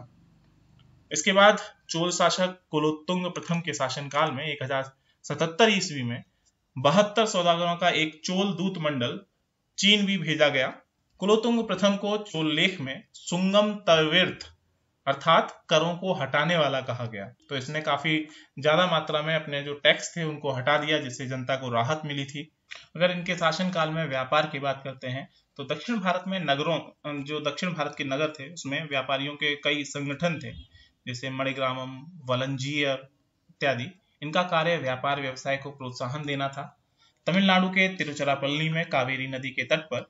इसके बाद चोल शासक कुलोत्तुंग प्रथम के शासनकाल में एक हजार ईस्वी में बहत्तर सौदागरों का एक चोल दूत मंडल चीन भी भेजा गया कुलोतुंग प्रथम को चोल लेख में सुंगम तवेर्थ अर्थात करों को हटाने वाला कहा गया तो इसने काफी ज्यादा मात्रा में अपने जो टैक्स थे उनको हटा दिया जिससे जनता को राहत मिली थी अगर इनके शासनकाल में व्यापार की बात करते हैं तो दक्षिण भारत में नगरों जो दक्षिण भारत के नगर थे उसमें व्यापारियों के कई संगठन थे जैसे मणिग्रामम वलंजियर इत्यादि इनका कार्य व्यापार व्यवसाय को प्रोत्साहन देना था तमिलनाडु के तिरुचरापल्ली में कावेरी नदी के तट पर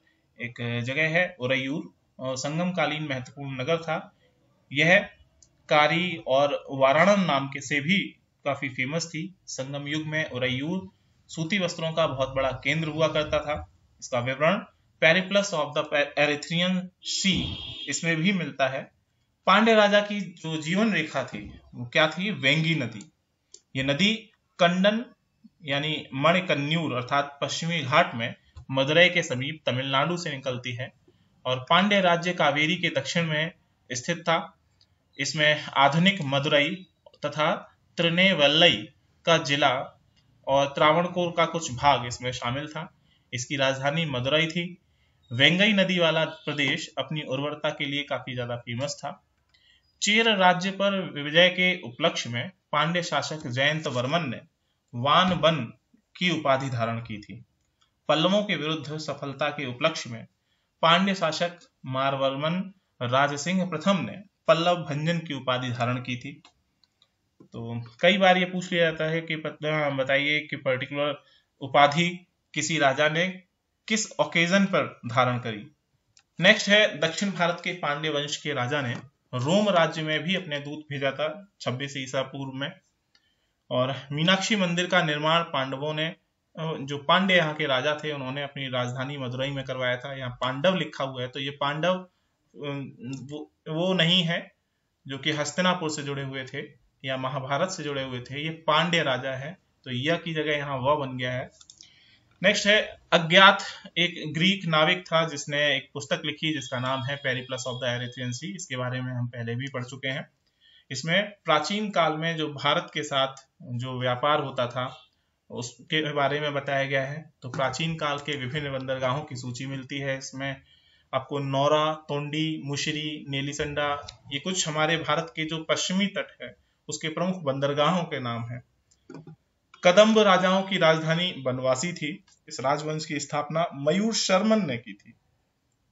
एक जगह है उरैयूर और संगमकालीन महत्वपूर्ण नगर था यह कारी और वाराणन नाम के से भी काफी फेमस थी संगम युग में उरयूर सूती वस्त्रों का बहुत बड़ा केंद्र हुआ करता था इसका विवरण Periplus of the Erythraean Sea इसमें भी मिलता है पांडे राजा की जो जीवन रेखा थी वो क्या थी वेंगी नदी ये नदी कंडन यानी मणिकन्यूर अर्थात पश्चिमी घाट में मदुरई के समीप तमिलनाडु से निकलती है और पांडे राज्य कावेरी के दक्षिण में स्थित था इसमें आधुनिक मदुरई तथा त्रिनेवल्लई का जिला और त्रावणकोर का कुछ भाग इसमें शामिल था इसकी राजधानी मदुरई थी वेंगई नदी वाला प्रदेश अपनी उर्वरता के लिए काफी ज्यादा फेमस था चेर राज्य पर विजय के उपलक्ष्य में पांडे शासक जयंत वर्मन ने वान बन की उपाधि धारण की थी पल्लवों के विरुद्ध सफलता के उपलक्ष्य में पांडे शासक मारवर्मन राज सिंह प्रथम ने पल्लव भंजन की उपाधि धारण की थी तो कई बार ये पूछ लिया जाता है कि बताइए कि पर्टिकुलर उपाधि किसी राजा ने किस ओकेजन पर धारण करी नेक्स्ट है दक्षिण भारत के पांडे वंश के राजा ने रोम राज्य में भी अपने दूत भेजा था छब्बीस ईसा पूर्व में और मीनाक्षी मंदिर का निर्माण पांडवों ने जो पांडे यहाँ के राजा थे उन्होंने अपनी राजधानी मदुरई में करवाया था यहाँ पांडव लिखा हुआ है तो ये पांडव वो, वो नहीं है जो कि हस्तिनापुर से जुड़े हुए थे या महाभारत से जुड़े हुए थे ये पांडे राजा है तो यह की जगह यहाँ वह बन गया है नेक्स्ट है अज्ञात एक ग्रीक नाविक था जिसने एक पुस्तक लिखी जिसका नाम है Periplus of the Erythraean Sea इसके बारे में हम पहले भी पढ़ चुके हैं इसमें प्राचीन काल में जो भारत के साथ जो व्यापार होता था उसके बारे में बताया गया है तो प्राचीन काल के विभिन्न बंदरगाहों की सूची मिलती है इसमें आपको नौरा तोंडी मुशरी नेलीसंडा ये कुछ हमारे भारत के जो पश्चिमी तट है उसके प्रमुख बंदरगाहों के नाम है कदम्ब राजाओं की राजधानी बनवासी थी इस राजवंश की स्थापना मयूर शर्मन ने की थी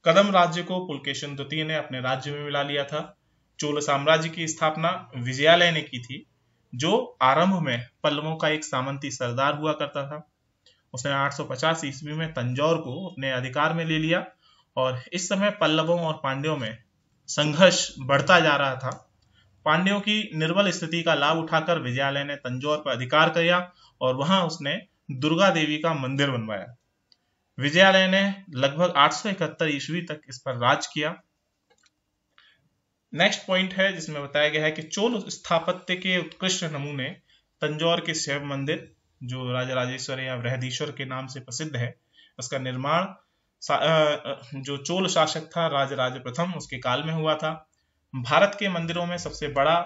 कदम राज्य को पुलकेशन द्वितीय ने अपने राज्य में मिला लिया था चोल साम्राज्य की स्थापना विजयालय ने की थी जो आरंभ में पल्लवों का एक सामंती सरदार हुआ करता था उसने 850 ईस्वी में तंजौर को अपने अधिकार में ले लिया और इस समय पल्लवों और पांड्यों में संघर्ष बढ़ता जा रहा था पांड्यों की निर्बल स्थिति का लाभ उठाकर विजयालय ने तंजौर पर अधिकार किया और वहां उसने दुर्गा देवी का मंदिर बनवाया विजयालय ने लगभग 871 ईस्वी तक इस पर राज किया नेक्स्ट पॉइंट है जिसमें बताया गया है कि चोल स्थापत्य के उत्कृष्ट नमूने तंजौर के शिव मंदिर जो राजा राजेश्वर या बृहदीश्वर के नाम से प्रसिद्ध है उसका निर्माण जो चोल शासक था राज राज प्रथम उसके काल में हुआ था भारत के मंदिरों में सबसे बड़ा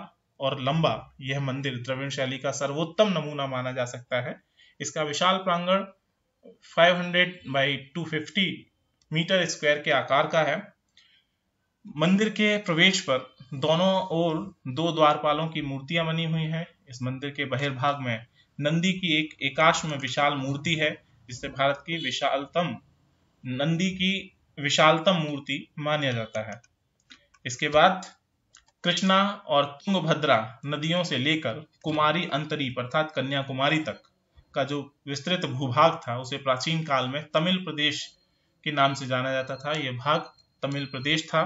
और लंबा यह मंदिर द्रविड़ शैली का सर्वोत्तम नमूना माना जा सकता है इसका विशाल प्रांगण 500 बाई 250 मीटर स्क्वायर के आकार का है मंदिर के प्रवेश पर दोनों ओर दो द्वारपालों की मूर्तियां बनी हुई हैं इस मंदिर के बहिर्भाग में नंदी की एक एकाश में विशाल मूर्ति है जिसे भारत की विशालतम नंदी की विशालतम मूर्ति माना जाता है इसके बाद कृष्णा और तुंगभद्रा नदियों से लेकर कुमारी अंतरी अर्थात कन्याकुमारी तक का जो विस्तृत भूभाग था उसे प्राचीन काल में तमिल प्रदेश के नाम से जाना जाता था यह भाग तमिल प्रदेश था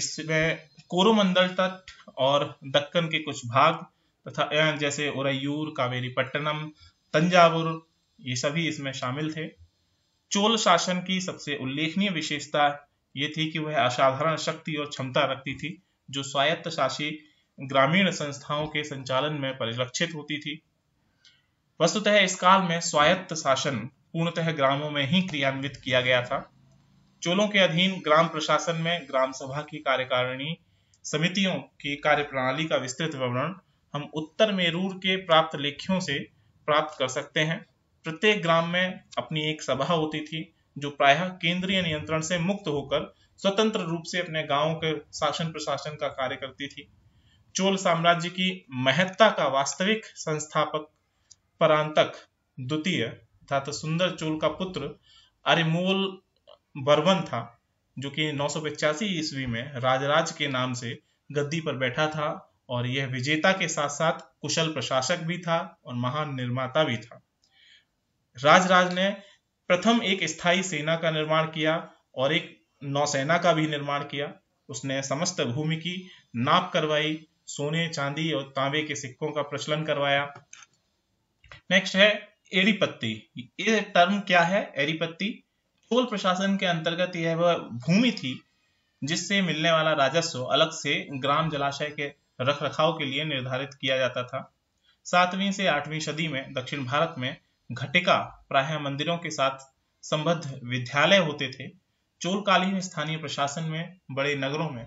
इसमें कोरोमंडल तट और दक्कन के कुछ भाग तथा जैसे उरैयूर पट्टनम तंजावुर ये सभी इसमें शामिल थे चोल शासन की सबसे उल्लेखनीय विशेषता ये थी कि वह असाधारण शक्ति और क्षमता रखती थी जो स्वायत्त शासी ग्रामीण संस्थाओं के संचालन में परिलक्षित होती थी वस्तुतः इस काल में स्वायत्त शासन पूर्णतः ग्रामों में ही क्रियान्वित किया गया था चोलों के अधीन ग्राम प्रशासन में ग्राम सभा की कार्यकारिणी समितियों की कार्यप्रणाली का विस्तृत विवरण हम उत्तर मेरूर के प्राप्त लेखियों से प्राप्त कर सकते हैं प्रत्येक ग्राम में अपनी एक सभा होती थी जो प्रायः केंद्रीय नियंत्रण से मुक्त होकर स्वतंत्र रूप से अपने गांव के शासन प्रशासन का कार्य करती थी चोल साम्राज्य की महत्ता का वास्तविक संस्थापक परांतक द्वितीय तथा सुंदर चोल का पुत्र अरिमोल बर्वन था जो कि नौ ईस्वी में राजराज के नाम से गद्दी पर बैठा था और यह विजेता के साथ साथ कुशल प्रशासक भी था और महान निर्माता भी था राजराज ने प्रथम एक स्थायी सेना का निर्माण किया और एक नौसेना का भी निर्माण किया उसने समस्त भूमि की नाप करवाई सोने चांदी और तांबे के सिक्कों का प्रचलन करवाया नेक्स्ट है एरीपत्ती ये टर्म क्या है एरीपत्ती चोल प्रशासन के अंतर्गत यह वह भूमि थी जिससे मिलने वाला राजस्व अलग से ग्राम जलाशय के रख रखाव के लिए निर्धारित किया जाता था सातवीं से आठवीं सदी में दक्षिण भारत में घटिका प्राय मंदिरों के साथ संबद्ध विद्यालय होते थे चोलकालीन स्थानीय प्रशासन में बड़े नगरों में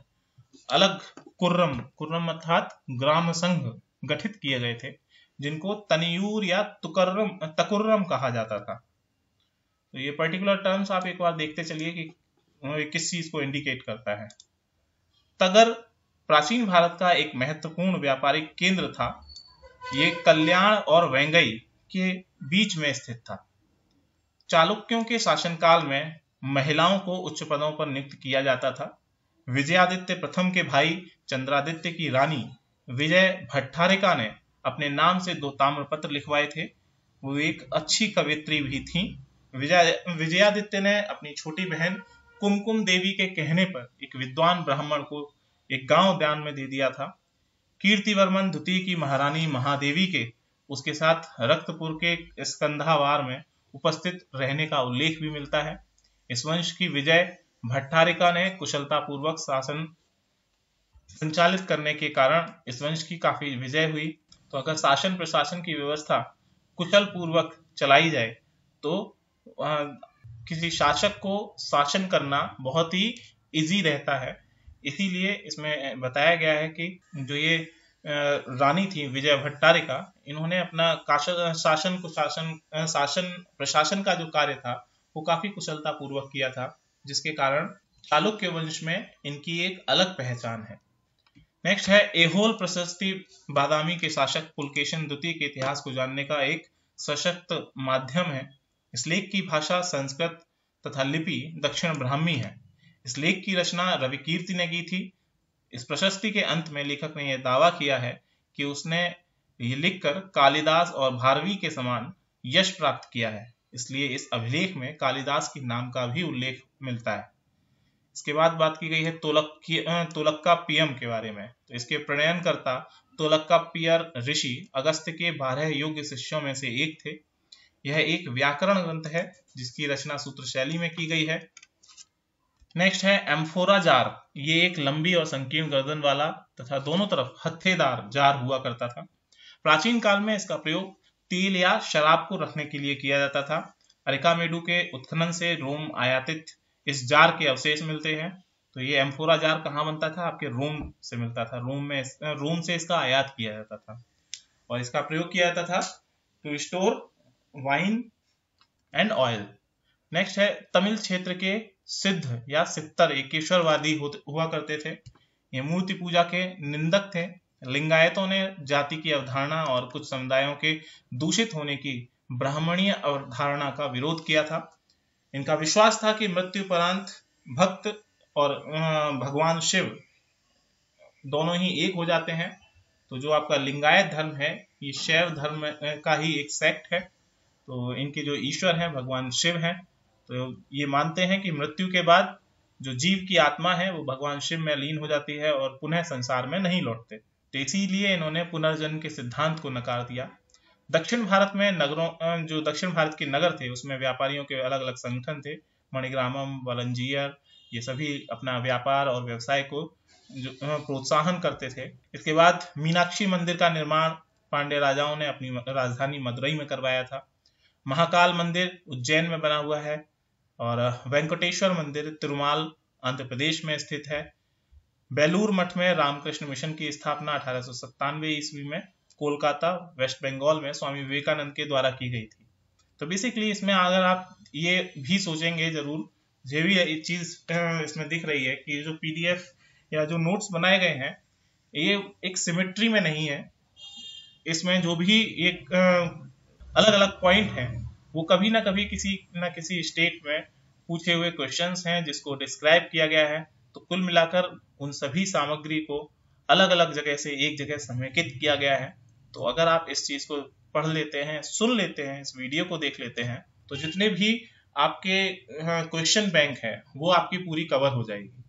अलग कुर्रम कुर्रम अर्थात ग्राम संघ गठित किए गए थे जिनको तनियूर या तुकर्रम तकुर्रम कहा जाता था तो ये पर्टिकुलर टर्म्स आप एक बार देखते चलिए कि किस चीज को इंडिकेट करता है तगर प्राचीन भारत का एक महत्वपूर्ण व्यापारिक केंद्र था ये कल्याण और वेंगई के बीच में स्थित था चालुक्यों के शासनकाल में महिलाओं को उच्च पदों पर नियुक्त किया जाता था विजयादित्य प्रथम के भाई चंद्रादित्य की रानी विजय भट्टारिका ने अपने नाम से दो ताम्रपत्र लिखवाए थे वो एक अच्छी कवित्री भी थी विजय विजयादित्य ने अपनी छोटी बहन कुमकुम देवी के कहने पर एक विद्वान ब्राह्मण को एक गांव बयान में दे दिया था कीर्तिवर्मन द्वितीय की महारानी महादेवी के उसके साथ रक्तपुर के स्कंधावार में उपस्थित रहने का उल्लेख भी मिलता है इस वंश की विजय भट्टारिका ने कुशलतापूर्वक शासन संचालित करने के कारण इस वंश की काफी विजय हुई तो अगर शासन प्रशासन की व्यवस्था कुशल पूर्वक चलाई जाए तो आ, किसी शासक को शासन करना बहुत ही इजी रहता है इसीलिए इसमें बताया गया है कि जो ये रानी थी विजय भट्टारिका इन्होंने अपना शासन कुशासन शासन प्रशासन का जो कार्य था वो काफी कुशलतापूर्वक किया था जिसके कारण चालुक्य वंश में इनकी एक अलग पहचान है नेक्स्ट है एहोल प्रशस्ति बादामी के शासक पुलकेशन द्वितीय के इतिहास को जानने का एक सशक्त माध्यम है इस लेख की भाषा संस्कृत तथा लिपि दक्षिण ब्राह्मी है इस लेख की रचना रवि कीर्ति ने की थी इस प्रशस्ति के अंत में लेखक ने यह दावा किया है कि उसने ये लिखकर कालिदास और भारवी के समान यश प्राप्त किया है इसलिए इस अभिलेख में कालिदास के नाम का भी उल्लेख मिलता है इसके बाद बात की गई है तोलक तोलक्का पीएम के बारे में तो इसके प्रणयनकर्ता तोलक्का पियर ऋषि अगस्त के बारह योग्य शिष्यों में से एक थे यह एक व्याकरण ग्रंथ है जिसकी रचना सूत्र शैली में की गई है नेक्स्ट है एम्फोरा जार ये एक लंबी और संकीर्ण गर्दन वाला तथा दोनों तरफ हथेदार जार हुआ करता था प्राचीन काल में इसका प्रयोग तेल या शराब को रखने के लिए किया जाता था मेडू के उत्खनन से रोम आयातित इस जार के अवशेष मिलते हैं तो ये एम्फोरा जार कहाँ बनता था आपके रोम से मिलता था रोम में रोम से इसका आयात किया जाता था और इसका प्रयोग किया जाता था to store wine and oil next है तमिल क्षेत्र के सिद्ध या सित्तर एकेश्वरवादी हुआ करते थे ये मूर्ति पूजा के निंदक थे लिंगायतों ने जाति की अवधारणा और कुछ समुदायों के दूषित होने की ब्राह्मणीय अवधारणा का विरोध किया था इनका विश्वास था कि मृत्युपरांत भक्त और भगवान शिव दोनों ही एक हो जाते हैं तो जो आपका लिंगायत धर्म है ये शैव धर्म का ही एक सेक्ट है तो इनके जो ईश्वर हैं भगवान शिव हैं तो ये मानते हैं कि मृत्यु के बाद जो जीव की आत्मा है वो भगवान शिव में लीन हो जाती है और पुनः संसार में नहीं लौटते तो इसीलिए इन्होंने पुनर्जन्म के सिद्धांत को नकार दिया दक्षिण भारत में नगरों जो दक्षिण भारत के नगर थे उसमें व्यापारियों के अलग अलग संगठन थे मणिग्रामम वलंजियर ये सभी अपना व्यापार और व्यवसाय को प्रोत्साहन करते थे इसके बाद मीनाक्षी मंदिर का निर्माण पांडे राजाओं ने अपनी राजधानी मदुरई में करवाया था महाकाल मंदिर उज्जैन में बना हुआ है और वेंकटेश्वर मंदिर तिरुमाल आंध्र प्रदेश में स्थित है बेलूर मठ में रामकृष्ण मिशन की स्थापना अठारह ईस्वी में कोलकाता वेस्ट बंगाल में स्वामी विवेकानंद के द्वारा की गई थी तो बेसिकली इसमें अगर आप ये भी सोचेंगे जरूर ये भी चीज इसमें दिख रही है कि जो पीडीएफ या जो नोट्स बनाए गए हैं ये एक सिमेट्री में नहीं है इसमें जो भी एक अलग अलग पॉइंट है वो कभी ना कभी किसी ना किसी स्टेट में पूछे हुए क्वेश्चंस हैं जिसको डिस्क्राइब किया गया है तो कुल मिलाकर उन सभी सामग्री को अलग अलग जगह से एक जगह समेकित किया गया है तो अगर आप इस चीज को पढ़ लेते हैं सुन लेते हैं इस वीडियो को देख लेते हैं तो जितने भी आपके क्वेश्चन बैंक है वो आपकी पूरी कवर हो जाएगी